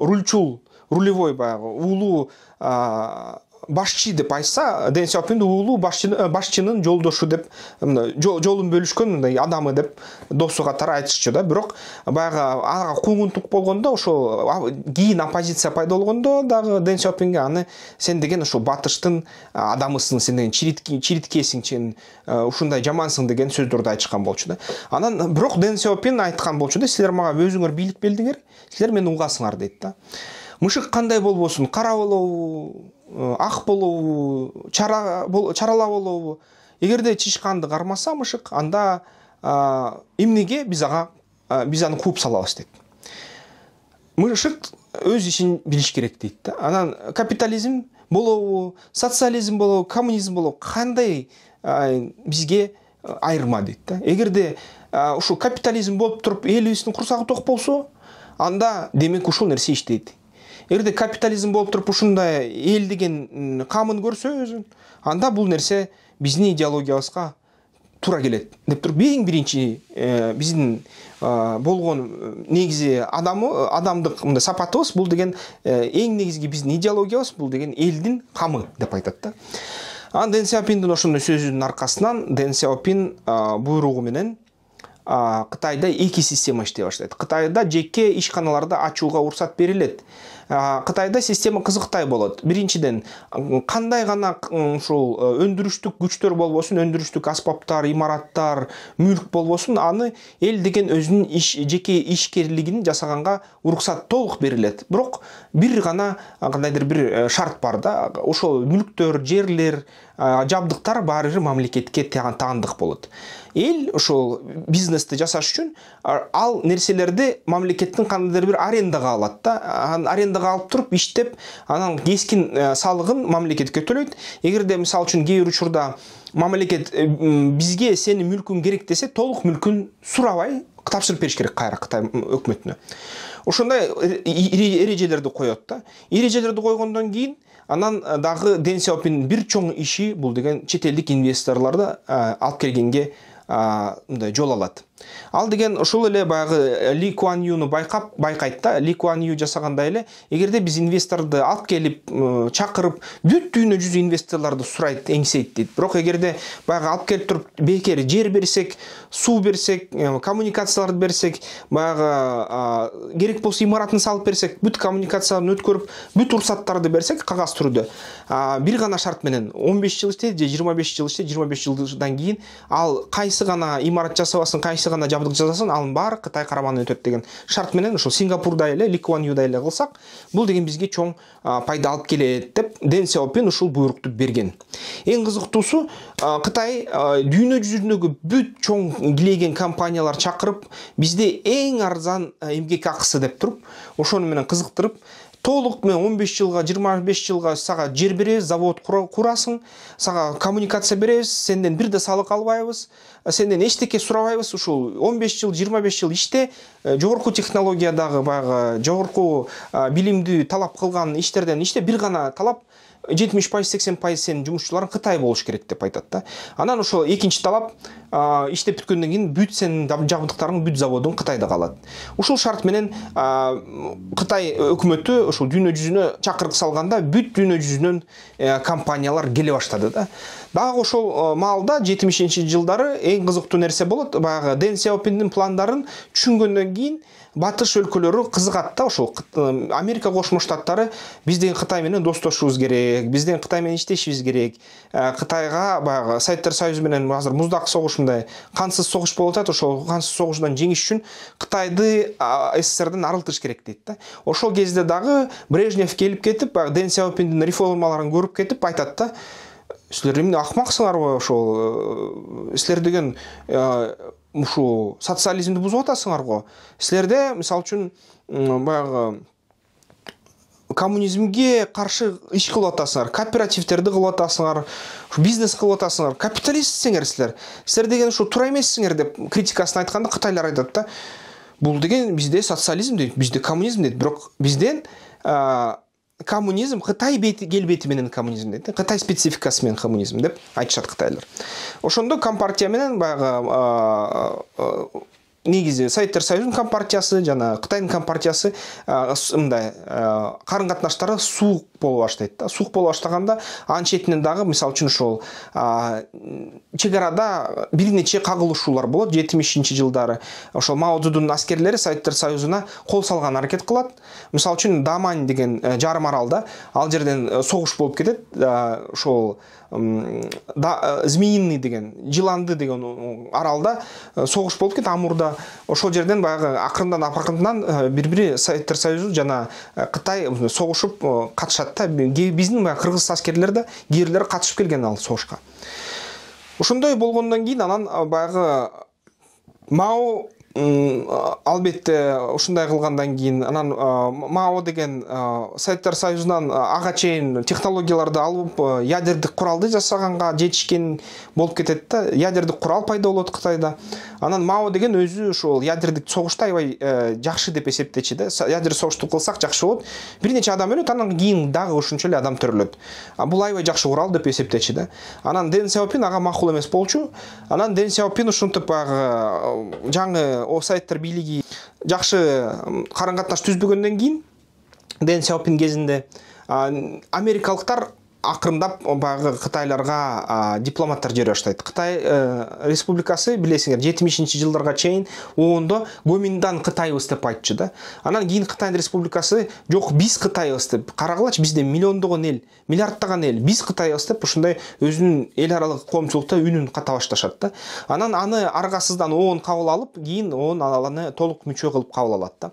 S1: рульчул рулевой баягы улуу башчы деп айтса дэн сяопинди уулу башчынын жолдошу деп мына жолун бөлүшкөн мындай адамы деп досу катары айтышчу да бирок баягы ага куугунтук болгондо ошол кийин оппозиция пайда болгондо дагы дэн сяопинге аны сен деген ушул батыштын адамысың сен деген чириткесиң сен ушундай жамансың деген сөздөрдү айтышкан болчу да анан бирок дэн сяопин айткан болчу да силер мага өзүңөр бийлик бердиңер силер мени угасыңар дейт да мышык кандай болбосун кара болобу Э, ақ болуы чара бол, чарала болуы егерде чыйышканды кармаса мышык анда эмнеге биз ага биз аны кууп салабыз дейт мышык өз ишин билиш керек дейт да анан капитализм болобу социализм болобу коммунизм болобу кандай бізге айырма дейт да эгерде ушу капитализм болуп туруп элибиздин курсагы тоқ болсо анда демек ушул нерсе иштейт эгерде капитализм болуп туруп ушундай эл деген камын көрсө өзүн анда бул нерсе биздин идеологиябызга туура келет деп туруп эң биринчи биздин болгон негизи адамы адамдык мындай сапатыбыз бул деген эң негизги биздин идеологиябыз бул деген элдин камы деп айтат да анан дэн сяопиндин ошондой сөзүнүн аркасынан дэн сяопин буйругу менен кытайда эки система иштей баштайт кытайда жеке ишканаларды ачууга уруксат берилет кытайда система кызыктай болот биринчиден кандай гана ушул э, өндүрүштүк күчтөр болбосун өндүрүштүк аспаптар имараттар мүлк болбосун аны эл деген өзүнүн иш жеке ишкерлигин жасаганга уруксат толук берилет бирок бир гана кандайдыр бир э, шарт бар да ошол мүлктөр жерлер жабдыктар баары бир мамлекетке таандык болот ел ошол бизнести жасаш үчүн ал нерселерди мамлекеттин кандайдыр бир арендага алат да анан арендага алып туруп иштеп анан кескин э, салыгын мамлекетке төлөйт эгерде мисалы үчүн кээ бир учурда мамлекет э, бизге сенин мүлкүң керек десе толук мүлкүн сурабай тапшырып бериш керек кайра кытай өкмөтүнө ошондой эрежелерди коет да эрежелерди койгондон кийин анан э, дагы ден сяопин бир чоң иши бул деген чет элдик инвесторлорду алып келгенге да, жол алат ал деген ушул эле баягы э, ли куан юну байкап байкайт да ли куан ю жасагандай эле эгерде биз инвесторду алып келип чакырып бүт дүйнө жүз инвесторлорду сурайт эңсейт дейт бирок эгерде баягы алып келип туруп бекер жер берсек суу берсек э, коммуникацияларды берсек баягы керек болсо имаратын салып берсек бүт коммуникацияны өткөрүп бүт уруксаттарды берсек кагаз түрүндө бир гана шарт менен он беш жыл иштейт же жыйырма беш жыл иштейт жыйырма беш жылдан кийин ал кайсы гана имарат жасабасын кайсы қайсы ғана жабдық жасасын ал бар қытай қарамағынан өтеді деген шартменен ошол сингапурдай эле ли куан юдай эле қылсақ бұл деген бізге чоң пайда алып келет деп ден сяопин ушул буйрукту берген эң кызыктуусу кытай дүйнө жүзүндөгү бүт чоң килейген компаниялар чакырып бизде эң арзан эмгек акысы деп туруп ошону менен кызыктырып толық мен 15 жылға 25 жылға саға жер беребиз завод құрасың саға коммуникация беребиз сенден бир да салық албайбыз сенден эчтеке сурабайбыз ушул 15 жыл 25 жыл иште э, жогорку технологиядагы баягы жогорку э, билимдүү талап кылган иштерден иште бир гана талап жетимиш пайыз сексен пайыз сенин жумушчуларың кытай болуш керек деп айтат да анан ошол экинчи талап э, иштеп бүткөндөн кийин бүт сенин жабдыктарың бүт заводуң кытайда калат ушул шарт менен кытай өкмөтү ушул дүйнө жүзүнө чакырык салганда бүт дүйнө жүзүнөн компаниялар келе баштады да баягы ошол э, маалда жетимишинчи жылдары эң кызыктуу нерсе болот баягы ден сяопиндин пландарын түшүнгөндөн кийин батыш өлкөлөрү кызыгат да ошол э, америка кошмо штаттары биздин кытай менен достошубуз керек биздин кытай менен иштешибиз керек э, кытайга баягы советтер союзу менен азыр муздак согуш мындай кансыз согуш болуп атат ошол кансыз согушунан жеңиш үчүн кытайды сссрден арылтыш керек дейт да ошол кезде дагы брежнев келип кетип баягы ден сяопиндин реформаларын көрүп кетип айтат да немене эмне ғой ошол э, силер деген ушу э, социализмди бузуп атасыңар го силерде мисалы үчүн баяғы коммунизмге каршы иш кылып атасыңар кооперативтерді кылып атасыңар бизнес кылып атасыңар капиталистсиңер силер силер деген ушу туура эмессиңер деп критикасын айтқанда қытайлар айтат да бұл деген бізде социализм дейді бізде коммунизм дейт бирок бизден э, коммунизм қытай келбетіменен коммунизм дейді қытай спецификасымен коммунизм деп айтып жатыр қытайлар ошондо менен баягы негизи советтер союзунун компартиясы жана кытайдын компартиясы мындай карым катнаштары суук болу баштайт да суық бола баштаганда анын четинен дагы мисалы үчүн ошол чек бир нече кагылышуулар болот жетимишинчи жылдары ошол мао цзудун аскерлери советтер союзуна кол салган аракет кылат мисалы үчүн дамань деген э, жарым аралда ал жерден э, согуш болуп кетет ошол э, змеиный деген жыланды деген аралда согуш болуп кетет амурда ошол жерден баягы акырындан акырындан бири бири советтер союзу жана кытай согушуп катышат жатты біздің қырғыз әскерлері да ерлері қатысып келген ал соғысқа ошондой болгондон кийин анан баягы мау албетте ушундай кылгандан кийин анан мао деген советтер союзунан ага чейин технологияларды алып ядердик куралды жасаганга жетишкен болуп кетет да ядердик курал пайда болот кытайда анан мао деген өзү ошол ядердик согушту аябай э, жакшы деп эсептечи да ядер согушту кылсак жакшы болот бир нече адам өлөт анан кийин дагы ушунчо эле адам төрөлөт бул аябай жакшы курал деп эсептечи да анан ден сяопин ага макул эмес болчу анан ден сяопин ушинтип баягы жаңы осы айттар билиги жакшы карым катнаш түзбөгөндөн кийин дэн сяопин кезинде америкалыктар ақырындап бағы қытайларға ә, дипломаттар жібере бастайды қытай ә, республикасы білесіңдер жетимишинчи жылдарға чейин оғында гоминдан кытайбыз деп айтчу да анан кейін кытай республикасы жоқ биз кытайбыз деп карагылачы бізде миллиондогон ел миллиардтаған ел биз кытайбыз деп ушундай өзүнүн эл аралык коомчулукта үнүн ката башташат да анан аны аргасыздан оон кабыл алып кийин оон аны толук мүчө кылып кабыл алат да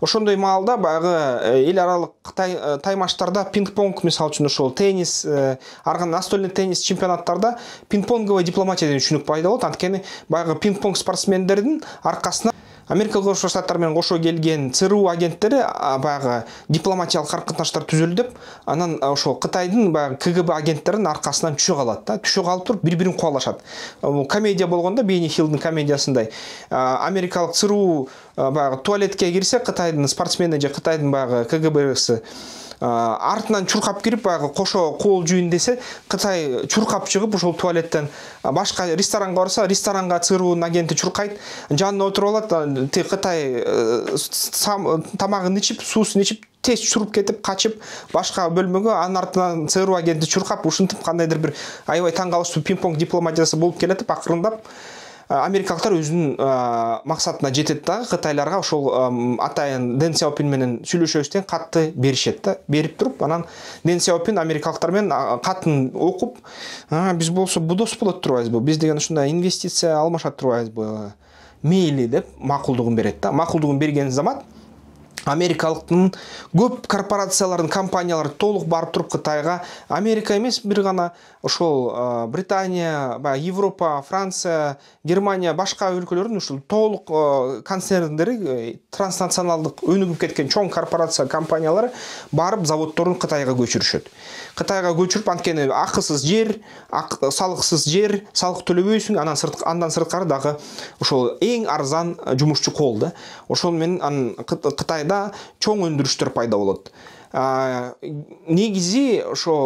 S1: ошондой маалда баягы эл аралык кытай э, таймаштарда пинг понг мисалы үчүн ошол теннис теннис ә, э, арғы настольный теннис чемпионаттарда пинг понговый дипломатия деген түсінік пайда болады өйткені баяғы пинг понг спортсмендердің арқасына америка құрама штаттармен қошо келген цру агенттері баяғы дипломатиялық қарым қатынастар түзелді деп анан ошол қытайдың баяғы кгб агенттерінің арқасынан түсе қалады да түсе қалып тұрып бір бірін қуалашады э, комедия болғанда бени хиллдың комедиясындай э, америкалық цру баяғы туалетке кірсе қытайдың спортсмені же қытайдың баяғы кгбсі артынан чуркап кирип баягы кошо кол жууйн десе кытай чуркап чыгып ошол туалеттен башка ресторанга барса ресторанга црунун агенти чуркайт жанына отуруп алат тиги кытай э, тамагын ичип суусун ичип тез чуруп кетип качып башка бөлмөгө анын артынан цру агенти чуркап ушинтип кандайдыр бир аябай таң калыштуу пинг понг дипломатиясы болуп келатып акырындап Э, америкалықтар өзінің ә, мақсатына жетеді дағы қытайларға ошол э, атайын дэн сяопин менен сүйлөшөбүздөн катты беришет да берип туруп анан дэн сяопин америкалыктар менен катын окуп биз болсо дос болот турбайбызбы биз деген ушундай инвестиция алмашат турбайбызбы мейли деп макулдугун берет да макулдугун берген замат америкалықтың көп корпорациялардың компаниялары толық барып тұрып қытайға америка емес бір ғана ошол британия баягы европа франция германия башка өлкөлөрдүн ушул толық ә, концерндери ә, э, транснационалдык өнүгүп кеткен чоң корпорация компаниялары барып заводдорун кытайга көчүрүшөт қытайға көшіріп анткені ақысыз жер ақ, салықсыз жер салық төлебейсің анан сырт, андан сырткары дагы ошол эң арзан э, жумушчу кол да ошол менен анан кытайда чоң өндүрүштөр пайда болот негизи ошо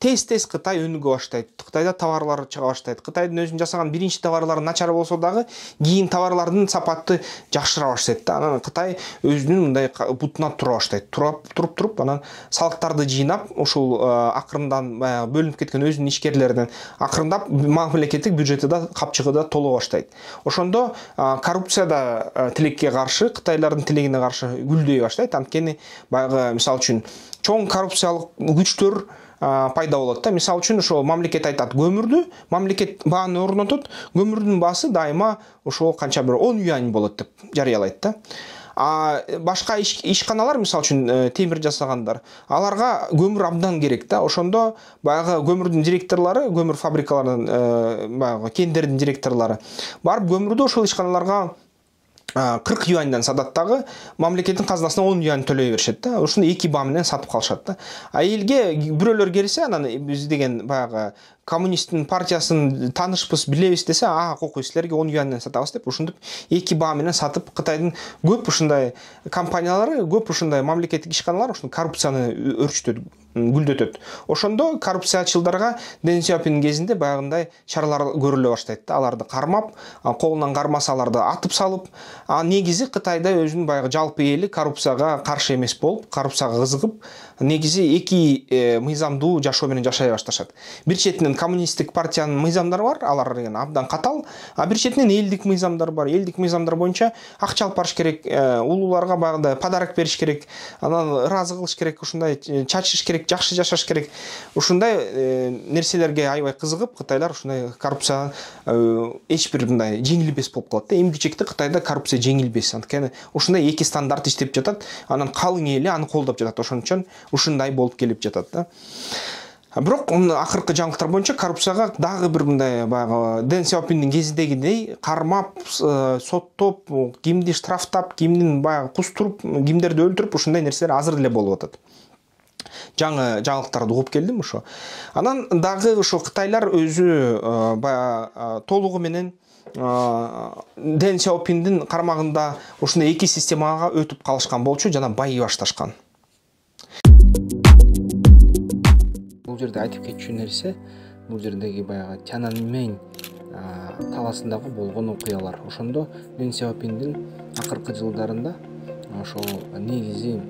S1: тез тез қытай өнуге баштайды қытайда товарлар шыға баштайды қытайдың өзінің жасаған бірінші товарлары начар болса дағы кейін товарлардың сапаты жакшыра баштайды да анан қытай өзінің мындай бутуна тұра баштайды тұрып тұрып тұрып анан салықтарды жинап ушул акырындан баягы ә, бөлініп кеткен өзінің ишкерлеринен акырындап мамлекеттик бюджети да капчыгы да толо баштайды ошондо коррупция да тилекке каршы кытайлардын тилегине каршы гүлдөй баштайт анткени баягы мисалы үчүн чоң коррупциялык күчтөр пайда болады да мысалы үшін ошо мамлекет айтат көмірді мамлекет бааны орнотот көмірдің басы дайыма ошо канча бир он юань болот деп жарыялайт да а башка ишканалар мисалы үчүн э, темир жасагандар аларга көмүр абдан керек да ошондо баягы көмүрдүн директорлору көмүр фабрикаларынын э, баягы кендердин директорлору барып көмүрдү ошол ишканаларга қырық юаньдан сатады мамлекеттің қазынасына он юань төлей да еді эки баа менен сатып қалышады да әйелге біреулер келсе анан біз деген баяғы коммунистің партиясын танышпыз билебиз десе а қоқой сіздерге он юаньнен сатабыз деп баа менен сатып қытайдың көп ушундай компаниялары көп ушундай мамлекеттік ишканалар ушундай коррупцияны өрчүтөт гүлдөтөт ошондо коррупциячылдарга дэн кезинде баягындай чаралар көрүлө баштайт да аларды кармап колунан кармаса аларды атып салып а негизи кытайда өзүнүн баягы жалпы эли коррупцияга каршы эмес болуп коррупцияга кызыгып негизи эки э, мыйзамдуу жашоо менен жашай башташат бир четинен коммунисттик партиянын мыйзамдары бар алар деген абдан катаал а бир четинен элдик мыйзамдар бар элдик мыйзамдар боюнча акча алып барыш керек э, улууларга баягындай подарок бериш керек анан ыраазы кылыш керек ушундай э, чачыш керек жакшы жашаш керек ушундай нерселерге аябай кызыгып кытайлар ушундай коррупция эч бир мындай жеңилбес болуп калат да эми кытайда коррупция жеңилбес анткени ушундай эки стандарт иштеп жатат анан калың эли аны колдоп жатат ошон үчүн ушундай болуп келип жатат да бирок акыркы жаңылыктар боюнча коррупцияга дагы бир мындай баягы ден сяопиндин кезиндегидей кармап э, соттоп кимди штрафтап кимдин баягы кустуруп кимдерди өлтүрүп ушундай нерселер азыр деле болуп атат жаңы жаңылыктарды угуп келдим ошо анан дагы ушу кытайлар өзү э, баягы э, толугу менен ден сяопиндин кармагында ушундай эки системага өтүп калышкан болчу жана байый башташкан бұл жерде айтып нерсе бул бұл жердегі Тянан Мэнь таласындағы болған окуялар ошондо дэн сяопиндин акыркы жылдарында ошол негизи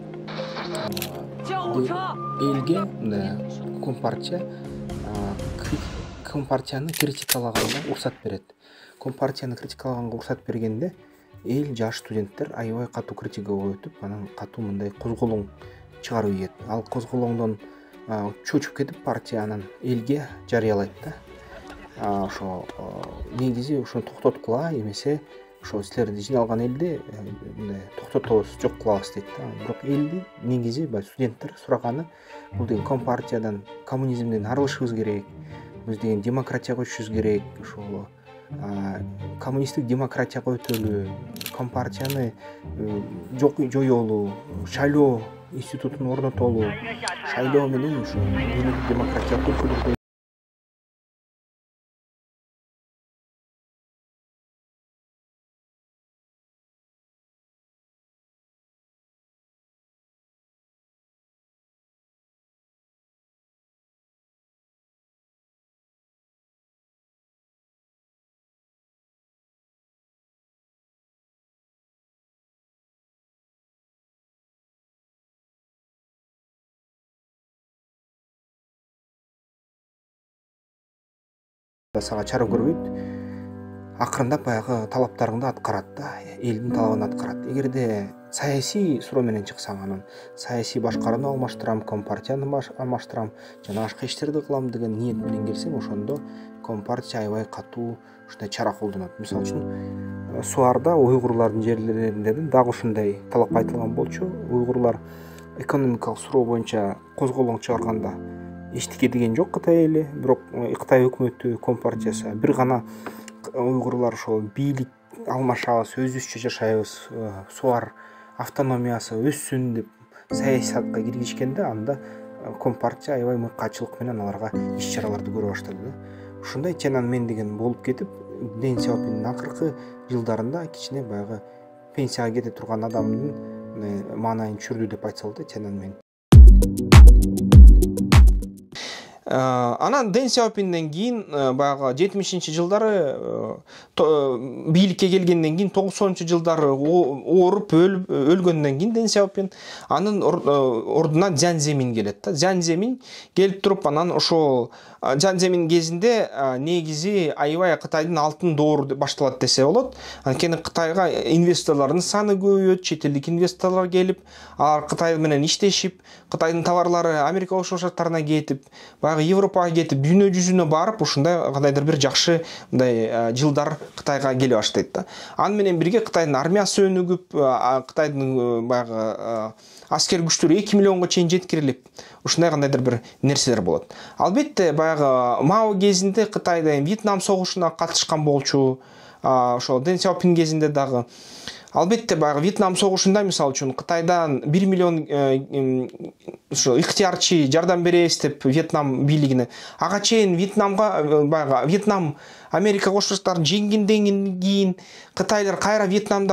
S1: элге мындай компартия компартияны критикалаганга уруксат берет компартияны критикалаганга уруксат бергенде эл жаш студенттер аябай катуу критикага өтүп анан катуу мындай козголоң шығару еді ал козголоңдон чочуп кетип партия елге элге жарыялайт да ошо негизи ошону токтоткула эмесе ошо силерди жыйналган элди э, мындай токтотобуз жок кылабыз дейт да бирок элди негизи баягы студенттер сураганы бул деген компартиядан коммунизмден арылышыбыз керек биз деген демократияга көчүшүбүз керек ошол коммунисттик демократияга өтөлү компартияны э, жоюлу шайлоо Институтын орнотолу шайлоо ну, менен ушу демократия басқа саған көрмейді ақырындап баяғы талаптарыңды атқарады да елдің талабын атқарады егер де саяси сұрауменен шықсаң анан саяси башкарууну алмаштырам компартияны алмаштырам жана башка иштерди кылам деген ниет келсең ошондо компартия аябай катуу ушундай чара колдонот мисалы үчүн э, суарда уйгурлардын жерлеринде дагы ушундай талап айтылган болчу уйгурлар экономикалык суроо боюнча козголоң чыгарганда эчтеке деген жоқ кытай эли бирок кытай өкмөтү компартиясы бир гана уйгурлар ошол бийлик алмашабыз өзүбүзчө жашайбыз суар автономиясы өссүн деп саясатка киргизишкенде анда компартия аябай мыкаачылык менен аларга иш чараларды көрө баштады да ушундай мен деген болуп кетип дэн сяопиндин акыркы жылдарында кичине баягы пенсияга кете турган адамдын маанайын түшүрдү деп айтса болот да тянанмен анан э, дэн кейін кийин э, баягы жетимишинчи жылдары э, бийликке келгенден кийин тогузунчу жылдары ооруп өлгеннен кейін дэн сяопин анын ордуна дзян земин келет да дзян земин келіп тұрып, анан ошол жан кезінде ә, негізі аябай қытайдың алтын доры башталады десе болады анткени қытайға инвесторлардың саны көбөйөт шетелдік инвесторлар келіп, келип алар кытай менен иштешип қытайдың товарлары америка кошмо штаттарына кетип баягы европага кетип дүйнө жүзүнө барып ушундай кандайдыр бир жакшы мындай жылдар қытайға келе баштайт да аны менен бирге кытайдын армиясы өнүгүп кытайдын баягы әскер күштер 2 миллионға чейін жеткіріліп ушундай кандайдыр бир нерселер болот албетте баягы мао кезинде кытай вьетнам согушуна катышкан болчу ошол ден сяопин кезинде дагы албетте баягы вьетнам согушунда мисалы үчүн кытайдан бир миллион ошо э, ыктыярчы жардам беребиз деп вьетнам бийлигине ага чейин вьетнамга э, баягы вьетнам америка кошмо штаттарын жеңгенден кийин қытайлар қайра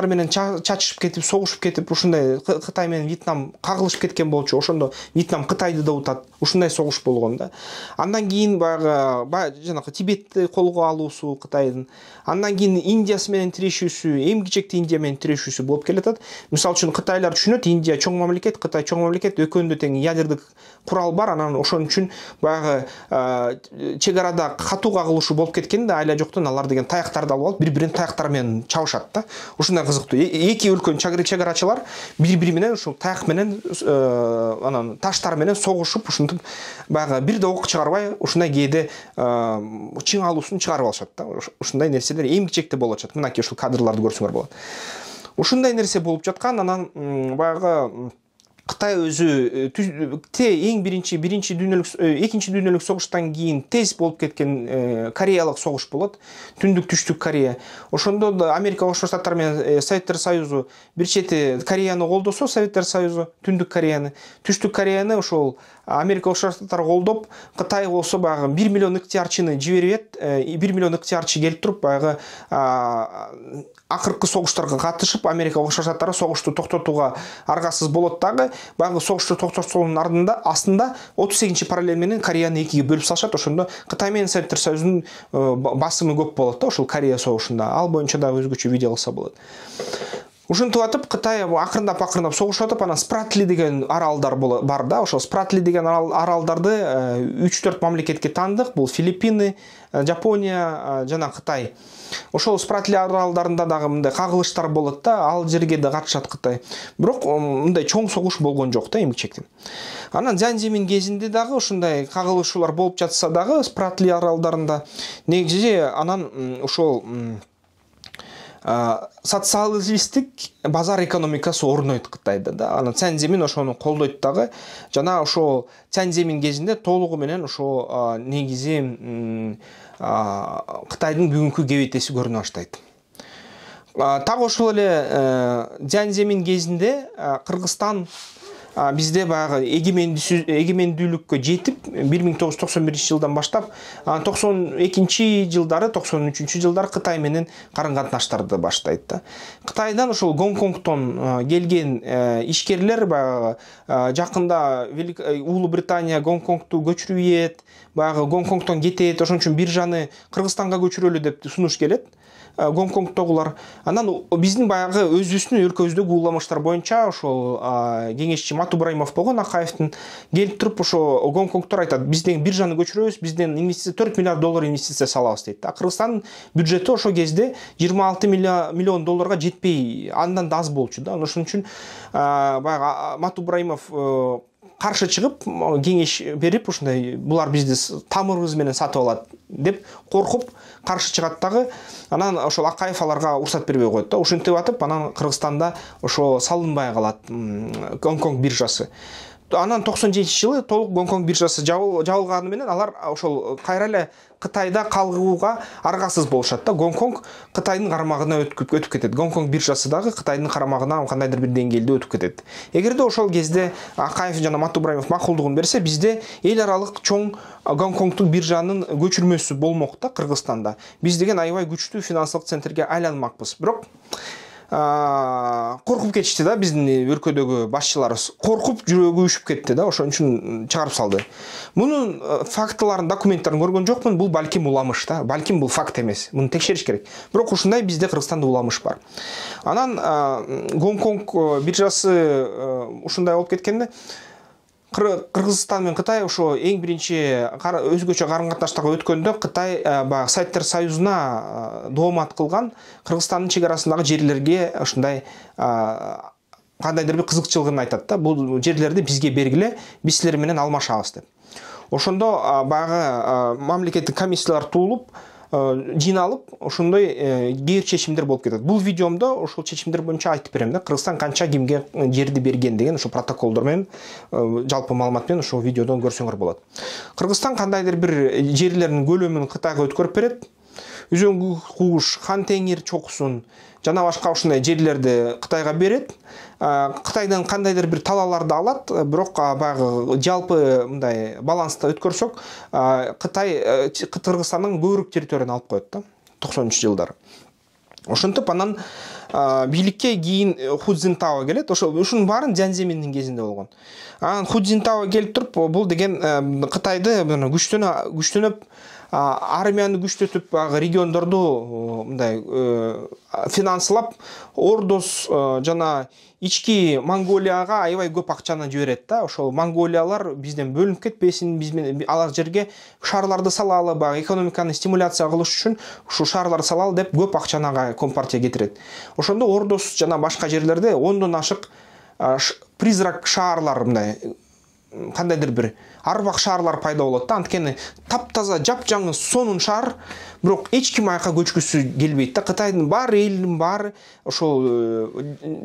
S1: менен чатышып кетип согушуп кетип ушундай кытай менен вьетнам кагылышып кеткен болчу ошондо вьетнам кытайды да утат ушундай согуш болгон да андан кийин баягы жанагы тибетти колго алуусу кытайдын андан кийин индиясы менен тирешүүсү эмгичекти индия менен тирешүүсү болуп келатат мисалы үчүн кытайлар түшүнөт индия чоң мамлекет кытай чоң мамлекет экөөндө тең ядердик курал бар анан ошон үчүн баягы чек арада катуу кагылышуу болуп кеткен да айла жоктон алар деген таяктарды алып алып бири бирин таяктар менен шаушады да ушундай кызыктуу эки өлкөнүн арачылар бири бири менен ушул таяк менен анан таштар менен согушуп ушинтип баягы бир да ок чыгарбай ушундай кээде э, чың алуусун чыгарып алышат да ушундай нерселер эмгичекте болуп атышат мынакей ушул кадрларды көрсөңөр болот ушундай нерсе болуп жаткан анан баягы кытай өзү те эң биринчи биринчи дүйнөлүк экинчи дүйнөлүк согуштан кийин тез болуп кеткен кореялык согуш болады, түндүк түштүк корея ошондо америка кошмо штаттары менен советтер союзу бир чети кореяны колдосо советтер союзу түндүк кореяны түштүк кореяны ошол америка кошо штаттары колдоп кытай болсо баягы бир миллион ыктыярчыны еді бир миллион ыктыярчы келип туруп баягы акыркы соғыстарға катышып америка кошмо штаттары согушту токтотууга аргасыз болот дагы баягы согушту токтотуунун ардында астында 38 сегизинчи параллель менен кореяны екіге бөліп салышат ошондо қытай менен советтер союзунун басымы көп болады да ошол корея согушунда ал боюнча дагы өзгөчө видео кылса болот ушинтип кытай акырындап акырындап жатып анан спратли деген аралдар бар да ошол спратли деген аралдарды э, үч төрт мамлекетке таңдық Бұл филиппины э, жапония э, жана Қытай. ошол спратли аралдарында дагы мындай кагылыштар болот да ал жерге да катышат кытай бирок мындай чоң согуш болгон жок да эми анан зянзимин кезинде дагы ушундай кагылышуулар болуп жатса дагы спратли аралдарында негизи анан ошол социалистик базар экономикасы орнойт кытайда да анан цянземин ошону колдойт дагы жана ошо цянземин кезинде толугу менен ошо негизи кытайдын бүгүнкү кебетеси көрүнө баштайт так ошол эле дзянземин э, кезинде кыргызстан бізде баяғы жүз жетіп 1991 жылдан баштап 92 жылдары 93 жылдары қытай менен қарым қатынаштарды баштайды да қытайдан ошол гонконгтон келген ишкерлер баягы жақында Британия гонконгту көчүрүп ийет баягы гонконгтон кетет ошон үчүн биржаны кыргызстанга көчүрөлү деп сунуш келет Э, гонконгтогулар анан биздин баягы өзүбүздүн өлкөбүздөгү ууламыштар боюнча ошол кеңешчи матубраимов болгон акаевдин келип туруп ошо гонконгтор айтат биз деген биржаны көчүрөбүз бизден инвестиция төрт миллиард доллар инвестиция салабыз дейт а кыргызстандын бюджети ошол кезде жыйырма алты миллион долларга жетпей андан да аз болчу да ошон үчүн баягы матубраимов э, каршы чыгып кеңеш берип ушундай булар бизди тамырыбыз менен сатып алат деп коркуп қарсы чыгат дагы анан ошол акаев аларга уруксат бербей коет да ушинтип атып анан кыргызстанда ошо салынбай калат гонконг биржасы анан токсон жетинчи жылы толук гонконг биржасы менен алар ошол кайра эле кытайда калгууга аргасыз болушат да гонконг кытайдын карамагына өтүп кетет гонконг биржасы дагы кытайдын карамагына кандайдыр бир деңгээлде өтүп кетет эгерде ошол кезде акаев жана матубраимов макулдугун берсе бизде эл аралык чоң гонконгдук биржанын көчүрмөсү болмок да кыргызстанда биз деген аябай күчтүү финансылык центрге айланмакпыз бирок қорқып кетишти да биздин өлкөдөгү башчыларыбыз коркуп жүрөгү үшүп кетти да ошон үчүн чыгарып салды мунун фактыларын документтерин көргөн жокмун бул балким уламыш да балким бул факт эмес муну текшериш керек бирок ушундай бизде кыргызстанда уламыш бар анан гонконг биржасы ушундай болуп кеткенде Қырғызстан мен Қытай ошо эң биринчи өзгөчө карым катнаштарга өткөндө кытай э, баягы советтер союзуна э, доомат кылган кыргызстандын чек арасындагы жерлерге ушундай э, кандайдыр бир кызыкчылыгын айтат да бул жерлерди бизге бергиле биз силер менен алмашабыз деп ошондо баягы мамлекеттик комиссиялар туулуп Э, жиналып ошондой бир э, чечимдер болуп кетет бул видеомдо ошол чечимдер боюнча айтып берем да кыргызстан канча кимге э, жерди берген деген ошо протоколдор менен жалпы маалымат менен ошол видеодон көрсөңөр болот кыргызстан кандайдыр бир жерлердин көлөмүн кытайга өткөрүп берет үзөңгү кууш хан теңир чокусун жана башка ушундай жерлерди кытайга берет кытайдан кандайдыр бир талааларды алат э, бирок баягы жалпы э, мындай балансты өткөрсөк кытай э, кыргызстандын көбүрөөк территорияны алып коет да токсонунчу жылдары ошентип анан бийликке кийин худзинтао келет ошол ушунун баарын земиндин кезинде болгон анан худзинтао келип туруп бул деген кытайды күчтөнүп армияны күчтөтүп баягы региондорду мындай э, финансылап ордос э, жана ички монголияга аябай көп акчаны жиберет да ошол монголиялар бизден бөлүнүп кетпесин биз алар жерге шаарларды салалы баягы экономиканы стимуляция кылыш үчүн ушул шаарларды салалы деп көп акчаны ага компартия кетирет ошондо ордос жана башка жерлерде ондон ашык призрак шаарлар мындай қандайдыр бір арбақ шарлар пайда болады да тап таптаза жап жаңы сонун шар бирок эч ким аяка көчкүсү келбейт да кытайдын баары элдин баары ошол э,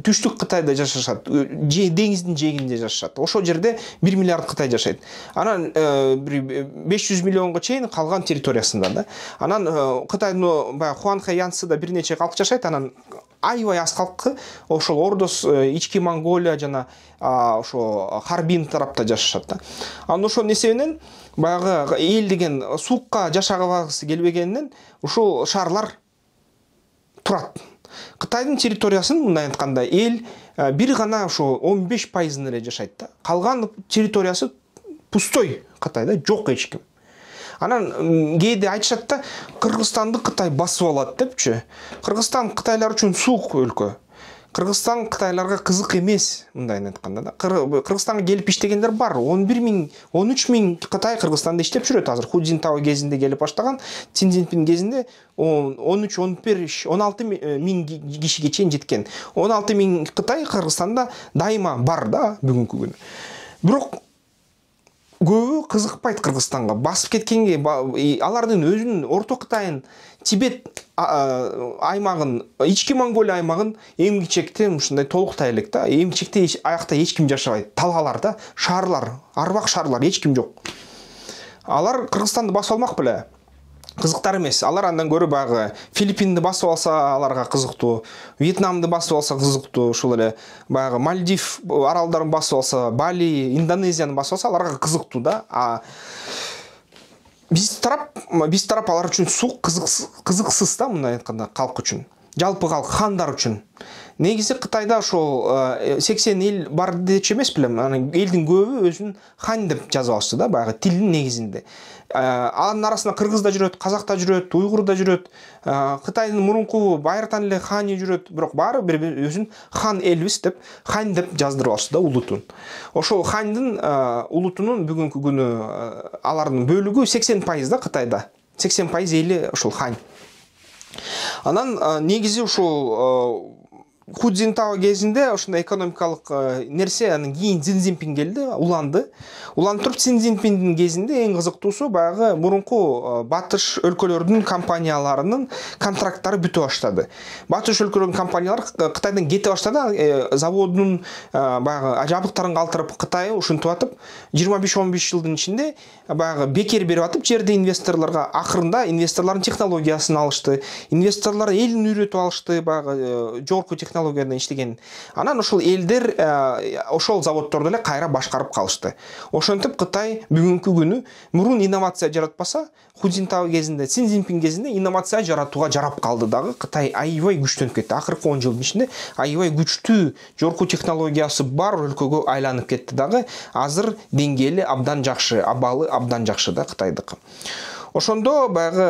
S1: түштүк кытайда жашашат э, деңиздин жээгинде жашашат ошол жерде бир миллиард кытай жашайт анан э, бир беш жүз миллионго чейин калган территориясында да анан кытайдын баягы хуанхэ янсыда бир нече калк жашайт анан аябай аз халкы ошол ордос э, ички монголия жана ошо харбин тарапта жашашат да анан ошонун эсебинен баягы эл деген суукка жашагыбагысы келбегенинен ушул шаарлар турат кытайдын территориясын мындай айтканда эл э, бир гана ошо он беш пайызын эле жашайт да калган территориясы пустой кытайда жок эч ким анан кээде айтышат да кыргызстанды кытай басып алат депчи кыргызстан кытайлар үчүн суук өлкө кыргызстан кытайларга кызык эмес мындайын айтканда да кыргызстанга келип иштегендер бар он бир миң он үч миң кытай кыргызстанда иштеп жүрөт азыр ху цзинтао кезинде келип баштаган син цзинпин кезинде он үч он беш он алты миң э, кишиге чейин жеткен он алты миң кытай кыргызстанда дайыма бар да бүгүнкү күнү бирок көбі қызықпайды қырғызстанға басып кеткенге алардың өзінің орто қытайын тибет аймағын ички Монголия аймағын емгичекте ушундай толуктай элек да эмгичекте аякта эч ким жашабайт талгалар да шаарлар арбак шаарлар эч ким алар кыргызстанды басып алмак беле қызықтар емес алар андан көрі бағы филиппинді басып алса аларга қызықты вьетнамды басып алса қызықты ушул эле баягы мальдив аралдарын басып алса бали индонезияны басып алса аларга кызыктуу да а биз тарап биз тарап алар үчүн суук кызыксыз да мындай айтканда калк үчүн жалпы калк хандар үчүн негизи кытайда ошол э, сексен эл бар дечү эмес белем анан элдин көбү өзүн хань деп жазып алышты да баягы тилдин негизинде Ә, анын арасында кыргыз да жүрөт казак да жүрөт уйгур ә, да жүрөт кытайдын мурунку байыртан эле хани жүрөт бирок баары бир өзүн хан элбиз деп хань деп жаздырып алышты да улутун ошол ханьдын ә, улутунун бүгүнкү күнү алардын бөлүгү сексен пайыз да кытайда сексен пайыз эли ушул хань анан негизи ушул цзинтао кезінде ушундай экономикалык э, нерсе анан кийин цзинпин келди уланды уланып туруп зинпиндин кезинде эң кызыктуусу баягы мурунку э, батыш өлкөлөрдүн компанияларынын контракттары бүтө баштады батыш өлкөлөрдүн компаниялары кытайдан кете баштады э, заводунун баягы жабдыктарын калтырып кытай ушинтип атып жыйырма беш он беш жылдын ичинде баягы бекер берип атып жерди инвесторлорго акырында инвесторлордун технологиясын алышты инвесторлор элин үйрөтүп алышты баягы жогорку технолог технологиядан иштеген анан э, ошол элдер ошол заводдорду эле кайра башкарып калышты ошентип кытай бүгүнкү күнү мурун инновация жаратпаса худзинтао кезинде син цзиньпин кезинде инновация жаратууга жарап калды дагы кытай аябай күчтөнүп кетти акыркы он жылдын ичинде аябай күчтүү жогорку технологиясы бар өлкөгө айланып кетти дагы азыр деңгээли абдан жакшы абалы абдан жакшы да кытайдыкы ошондо баягы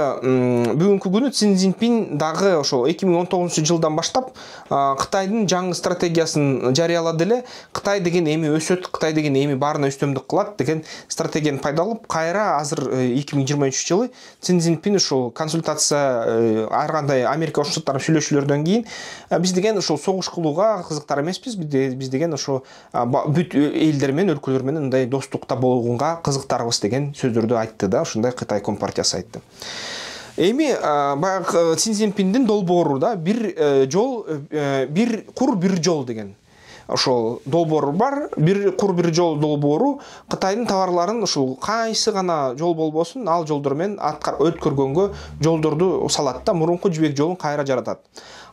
S1: бүгүнкү күнү цин зиньпин дагы ошол эки миң он тогузунчу жылдан баштап кытайдын жаңы стратегиясын жарыялады эле кытай деген эми өсөт кытай деген эми баарына үстөмдүк кылат деген стратегияны пайдаланып кайра азыр э, эки миң жыйырма үчүнчү жылы цин ушул консультация э, ар кандай америка кошмо штаттар сүйлөшүүлөрдөн кийин э, биз деген ушул согуш кылууга кызыктар эмеспиз биз деген ошо бүт элдер менен өлкөлөр менен мындай достукта болгонга кызыктарбыз деген сөздөрдү айтты да ушундай кытай компартия партиясы айтты эми баягы э, син цзиньпиндин долбоору да бир э, жол э, бир кур бир жол деген ошол долбоор бар бир кур бир жол долбоору кытайдын товарларын ушул кайсы гана жол болбосун ал жолдор менен өткөргөнгө жолдорду салат да мурунку жибек жолун кайра жаратат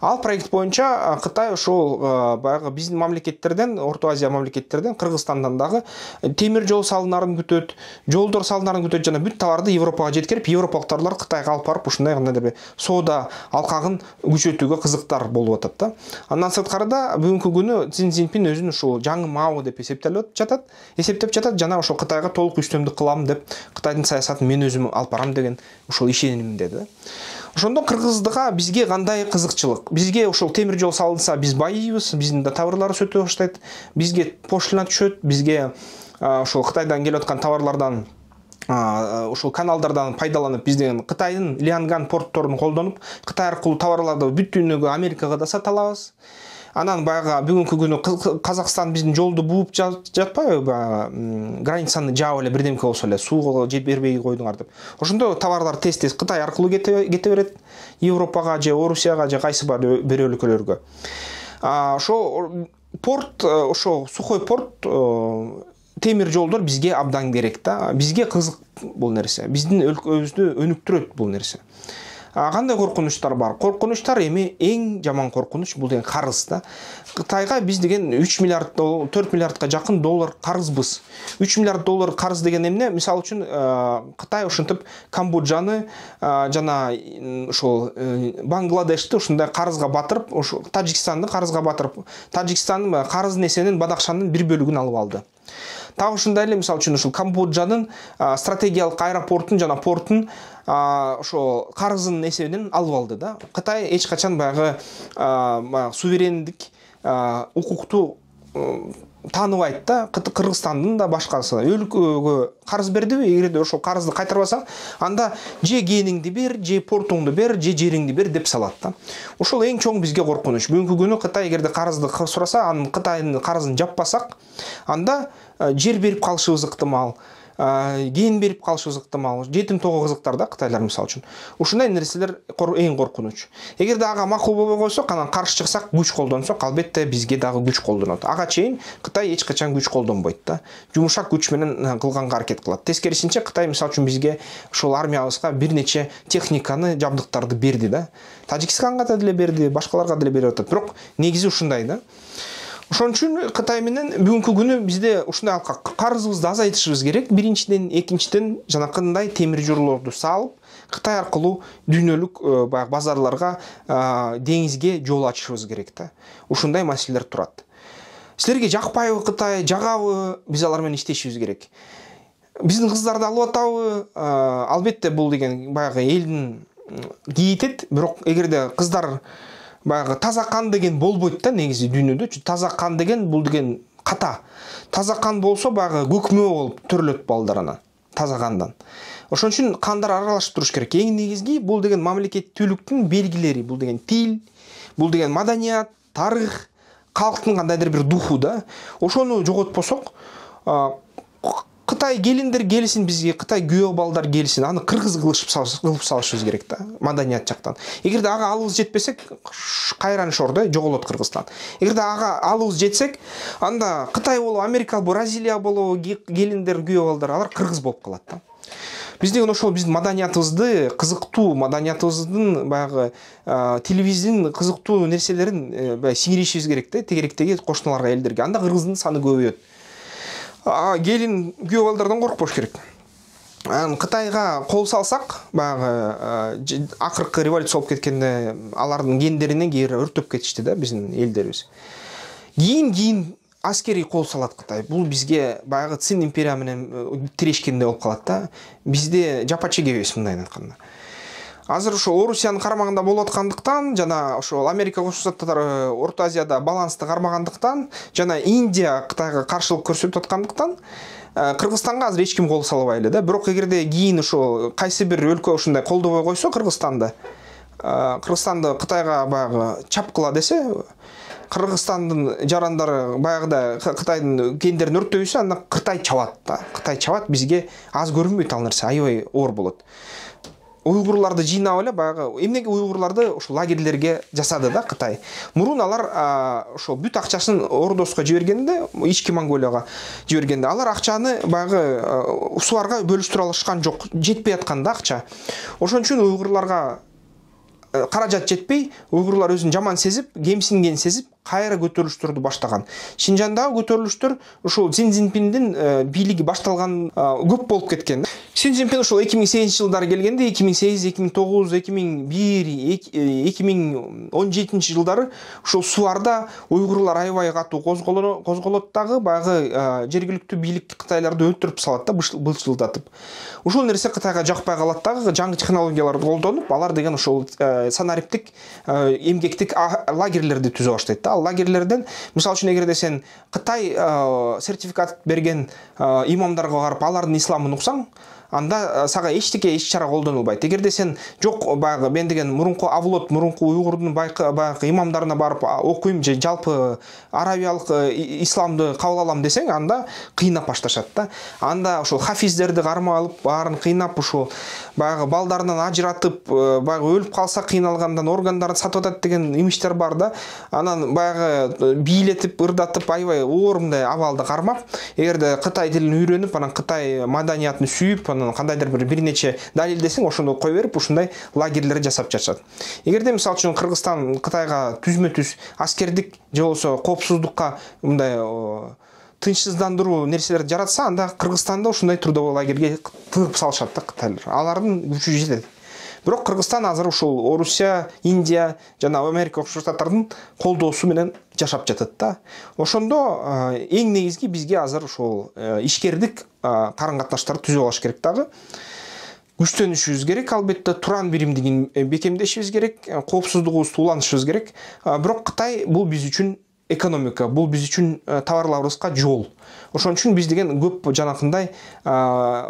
S1: ал проект бойынша қытай ошол баягы биздин мамлекеттерден орто азия мамлекеттерден кыргызстандан дагы э, темир жол салынаарын күтөт жолдор салынаарын күтөт жана бүт товарды европага жеткирип европалыктарлар кытайга алып барып ушундай кандайдыр бир э, соода алкагын күчөтүүгө кызыктар болуп атат да андан сырткары да бүгүнкү күнү цзиньпин өзүн ушул жаңы мао деп эсептелип жатат эсептеп жатат жана ошол кытайга толук үстөмдүк кылам деп кытайдын саясатын мен өзүм алып барам деген ушул ишенимде да ошондо кыргыздыга бизге кандай кызыкчылык бизге ошол темир жол салынса биз байыйбыз биздин да товарларыбыз өтө баштайт бизге пошлина түшөт бизге ошол кытайдан келип аткан товарлардан ушул каналдардан пайдаланып биздин кытайдын лианган портторун колдонуп кытай аркылуу товарларды дүйнөгө америкага да сата алабыз анан баягы бүгүнкү күнү казакстан биздин жолду бууп жатпайбы баягы границаны жаап эле бирдемке болсо эле сууга бербей койдуңар деп ошондо товарлар тез тез кытай аркылуу кете берет европага же орусияга же кайсы бир өлкөлөргө ошо порт э, ошо сухой порт э, темир жолдор бизге абдан керек да бизге кызык бул нерсе биздин өлкөбүздү өнүктүрөт бул нерсе қандай қорқыныштар бар қорқыныштар эми ең жаман қорқыныш бұл деген қарыз да қытайға біз деген 3 миллиард төрт миллиардқа жақын доллар қарызбыз 3 миллиард доллар қарыз деген эмне мисалы үчүн кытай ушинтип камбоджаны жана ошол бангладешти ушундай қарызға батырып ошо таджикстанды қарызға батырып таджикстан қарыз несенин бадакшанын бир бөлүгүн алып алды тағы ушундай эле мисалы үчүн ушул камбоджанын стратегиялык аэропортун жана портун ошо қарызын эсебинен алып алды да кытай эч качан баягы баягы суверендик укукту тааныбайт да кыргызстандын да башкасы өлкөгө карыз бердиби эгерде ошол карызды кайтарбасаң анда же кениңди бер же портуңду бер же жериңди бер деп салат да ошол эң чоң бизге коркунуч бүгүнкү күнү кытай эгерде карызды сураса анын кытайдын карызын жаппасак анда жер берип калышыбыз ыктымал ген ә, беріп қалышы ма жетім тоғы қызықтар да қытайлар мысалы үшін ушундай нерселер эң коркунуч эгерде ага макул болбой койсок анан каршы чыксак күч колдонсок албетте бизге дагы күч колдонот ага чейин кытай эч качан күч колдонбойт да жумшак күч менен кылганга ә, аракет кылат тескерисинче кытай мисалы үчүн бизге ушул армиябызга бир нече техниканы жабдыктарды берди да тажикстанга да деле берди башкаларга деле берип атат бирок негизи ушундай да ошон үчүн кытай менен бүгүнкү күнү бизде ушундай карызыбызды азайтышыбыз керек биринчиден экинчиден жанакындай темир жолдорду салып кытай аркылуу дүйнөлүк э, баягы базарларга э, деңизге жол ачышыбыз керек да ушундай маселелер турат силерге жакпайбы кытай жагабы биз алар менен иштешибиз керек биздин кыздарды алып атабы э, албетте бул деген баягы элдин кийитет бирок эгерде кыздар баягы таза кан деген болбойт да негизи дүниеде таза кан деген бул деген ката таза кан болсо баягы көкмө болуп төрөлөт балдар анан таза кандан ошон үчүн кандар аралашып туруш керек эң негизги бул деген мамлекеттүүлүктүн белгилери бул деген тил бул деген маданият тарых калктын кандайдыр бир духу да ошону жоготпосок қытай келіндер келсін бізге қытай күйеу балдар келсін аны қырғыз қылып салышыбыз керек та маданият жақтан егер де аға алыбыз жетпесек қайран шор да жоголот кыргызстан егер де аға алыбыз жетсек анда қытай болобу америка бразилия болобу келиндер күйеу балдар алар кыргыз болып калат да біз деген ошол биздин маданиятыбызды кызыктуу маданиятыбыздын баягы ә, телевизордун кызыктуу нерселерин э, баягы сиңиришибиз керек да тегеректеги кошуналарга элдерге анда кыргыздын саны көбөйөт а, келін күйеу балдардан коркпош керек қытайға қол салсақ бағы, ә, ақырқы революция болып кеткенде алардың гендерінен кері үртіп кетішті да біздің елдеріміз кейін кейін әскери қол салады қытай бұл бізге баяғы цин империяменен тірешкендей болып қалады да бізде жапа шегебейміз мындайын айтқанда азыр ошо орусиянын кармагында болуп аткандыктан жана ошол америка кошмо штаттары э, орто азияда балансты кармагандыктан жана индия кытайга каршылык көрсөтүп аткандыктан э, кыргызстанга азыр эч ким кол салбай эле да бирок эгерде кийин ошол кайсы бир өлкө ушундай колдобой койсо кыргызстанды э, кыргызстанды кытайга баягы чапкыла десе кыргызстандын жарандары баягыдай кытайдын кендерин өрттөбөсө анда кытай чабат да кытай чабат бизге аз көрүнбөйт ал нерсе аябай оор болот уйгурларды жинап эле баягы эмнеге уйгурларды ушул лагерлерге жасады да Қытай. мурун алар ошол бүт акчасын ордоско жибергенде ички монголияга жибергенде алар акчаны баягы усуларга бөлүштүрө алышкан жок жетпей аткан да акча ошон үчүн уйгурларга э, каражат жетпей уйгурлар өзүн жаман сезип кемсинген сезип кайра көтөрүлүштөрдү баштаган шинжандагы көтөрүлүштөр ушул син цзиньпиндин э, бийлиги башталган э, көп болуп кеткен син цзиньпин ушул эки миң сегизинчи жылдары келгенде эки миң сегиз эки миң тогуз эки миң бир эки миң он жетинчи жылдары ушул суарда уйгурлар аябай катуу козголот дагы баягы э, жергиликтүү бийлик кытайларды өлтүрүп салат да былчылдатып ушул нерсе кытайга жакпай калат дагы жаңы технологияларды колдонуп алар деген ушул санариптик эмгектик лагерлерди түзө баштайт да лагерлерден. лагерьлерден мысалы үшін егерде сен қытай э, сертификат берген ә, имамдарға барып алардың исламын ұқсаң анда э, сага эчтеке шара чара егер де сен жоқ баягы мен деген мурунку авлот мурунку уйгурдун баягы имамдарына барып окуйм же жалпы арабиялык исламды кабыл алам десең анда кыйнап башташат да анда ошол хафиздерді кармап алып барын кыйнап ушул баягы балдарынан ажыратып э, баягы өліп қалса қиналғандан органдарын сатып атат деген имиштер бар да анан баяғы э, бийлетип ырдатып аябай мындай абалды қармап эгерде қытай тілін үйреніп анан қытай маданиятын сүйіп анан кандайдыр бир бир нече далилдесең ошондо кое берип ушундай лагерлер жасап жатышат эгерде мисалы үчүн кыргызстан кытайга түзмө түз аскердик же болбосо коопсуздукка мындай э, тынчсыздандыруу нерселерди жаратса анда кыргызстанда ушундай трудовой лагерге тыгып салышат да кытайлар алардын күчү жетет бирок кыргызстан азыр ушул орусия индия жана америка кошмо штаттардын колдоосу менен жашап жатат да ошондо эң негизги бизге азыр ушул э, ишкердик карым э, катнаштарды түзүп алыш керек дагы күчтөнүшүбүз керек албетте туран биримдигин э, бекемдешибиз керек коопсуздугубузду уланышыбыз керек бирок кытай бул биз үчүн экономика бұл біз үшін ә, жол ошон үшін биз деген көп жанакындай э,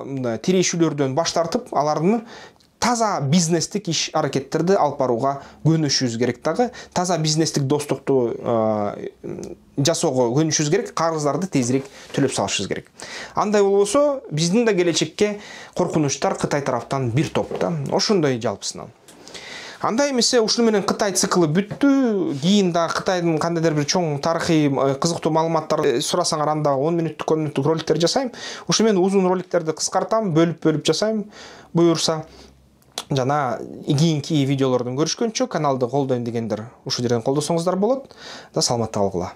S1: мындай тирешүүлөрдөн баш тартып аларды таза бизнестік иш аракеттерди алып барууга көнүшүбүз керек дагы таза бизнестик достукту э, жасоого көнүшүбүз керек карыздарды тезирээк төлөп салышыбыз керек андай болбосо биздин да келечекке коркунучтар кытай тараптан бир топ да ошондой жалпысынан анда эмесе ушуну менен кытай циклы бүттү кийин дагы кытайдын кандайдыр бир чоң тарыхый э, кызыктуу маалыматтар э, сурасаңар анда он мүнөттүк он мүнөттүк роликтер жасайм ушу менен узун роликтерди кыскартам бөлүп бөлүп жасайм буюрса жана кийинки видеолордон көрүшкөнчө каналды колдойм дегендер ушул жерден колдосоңуздар болот да саламатта калгыла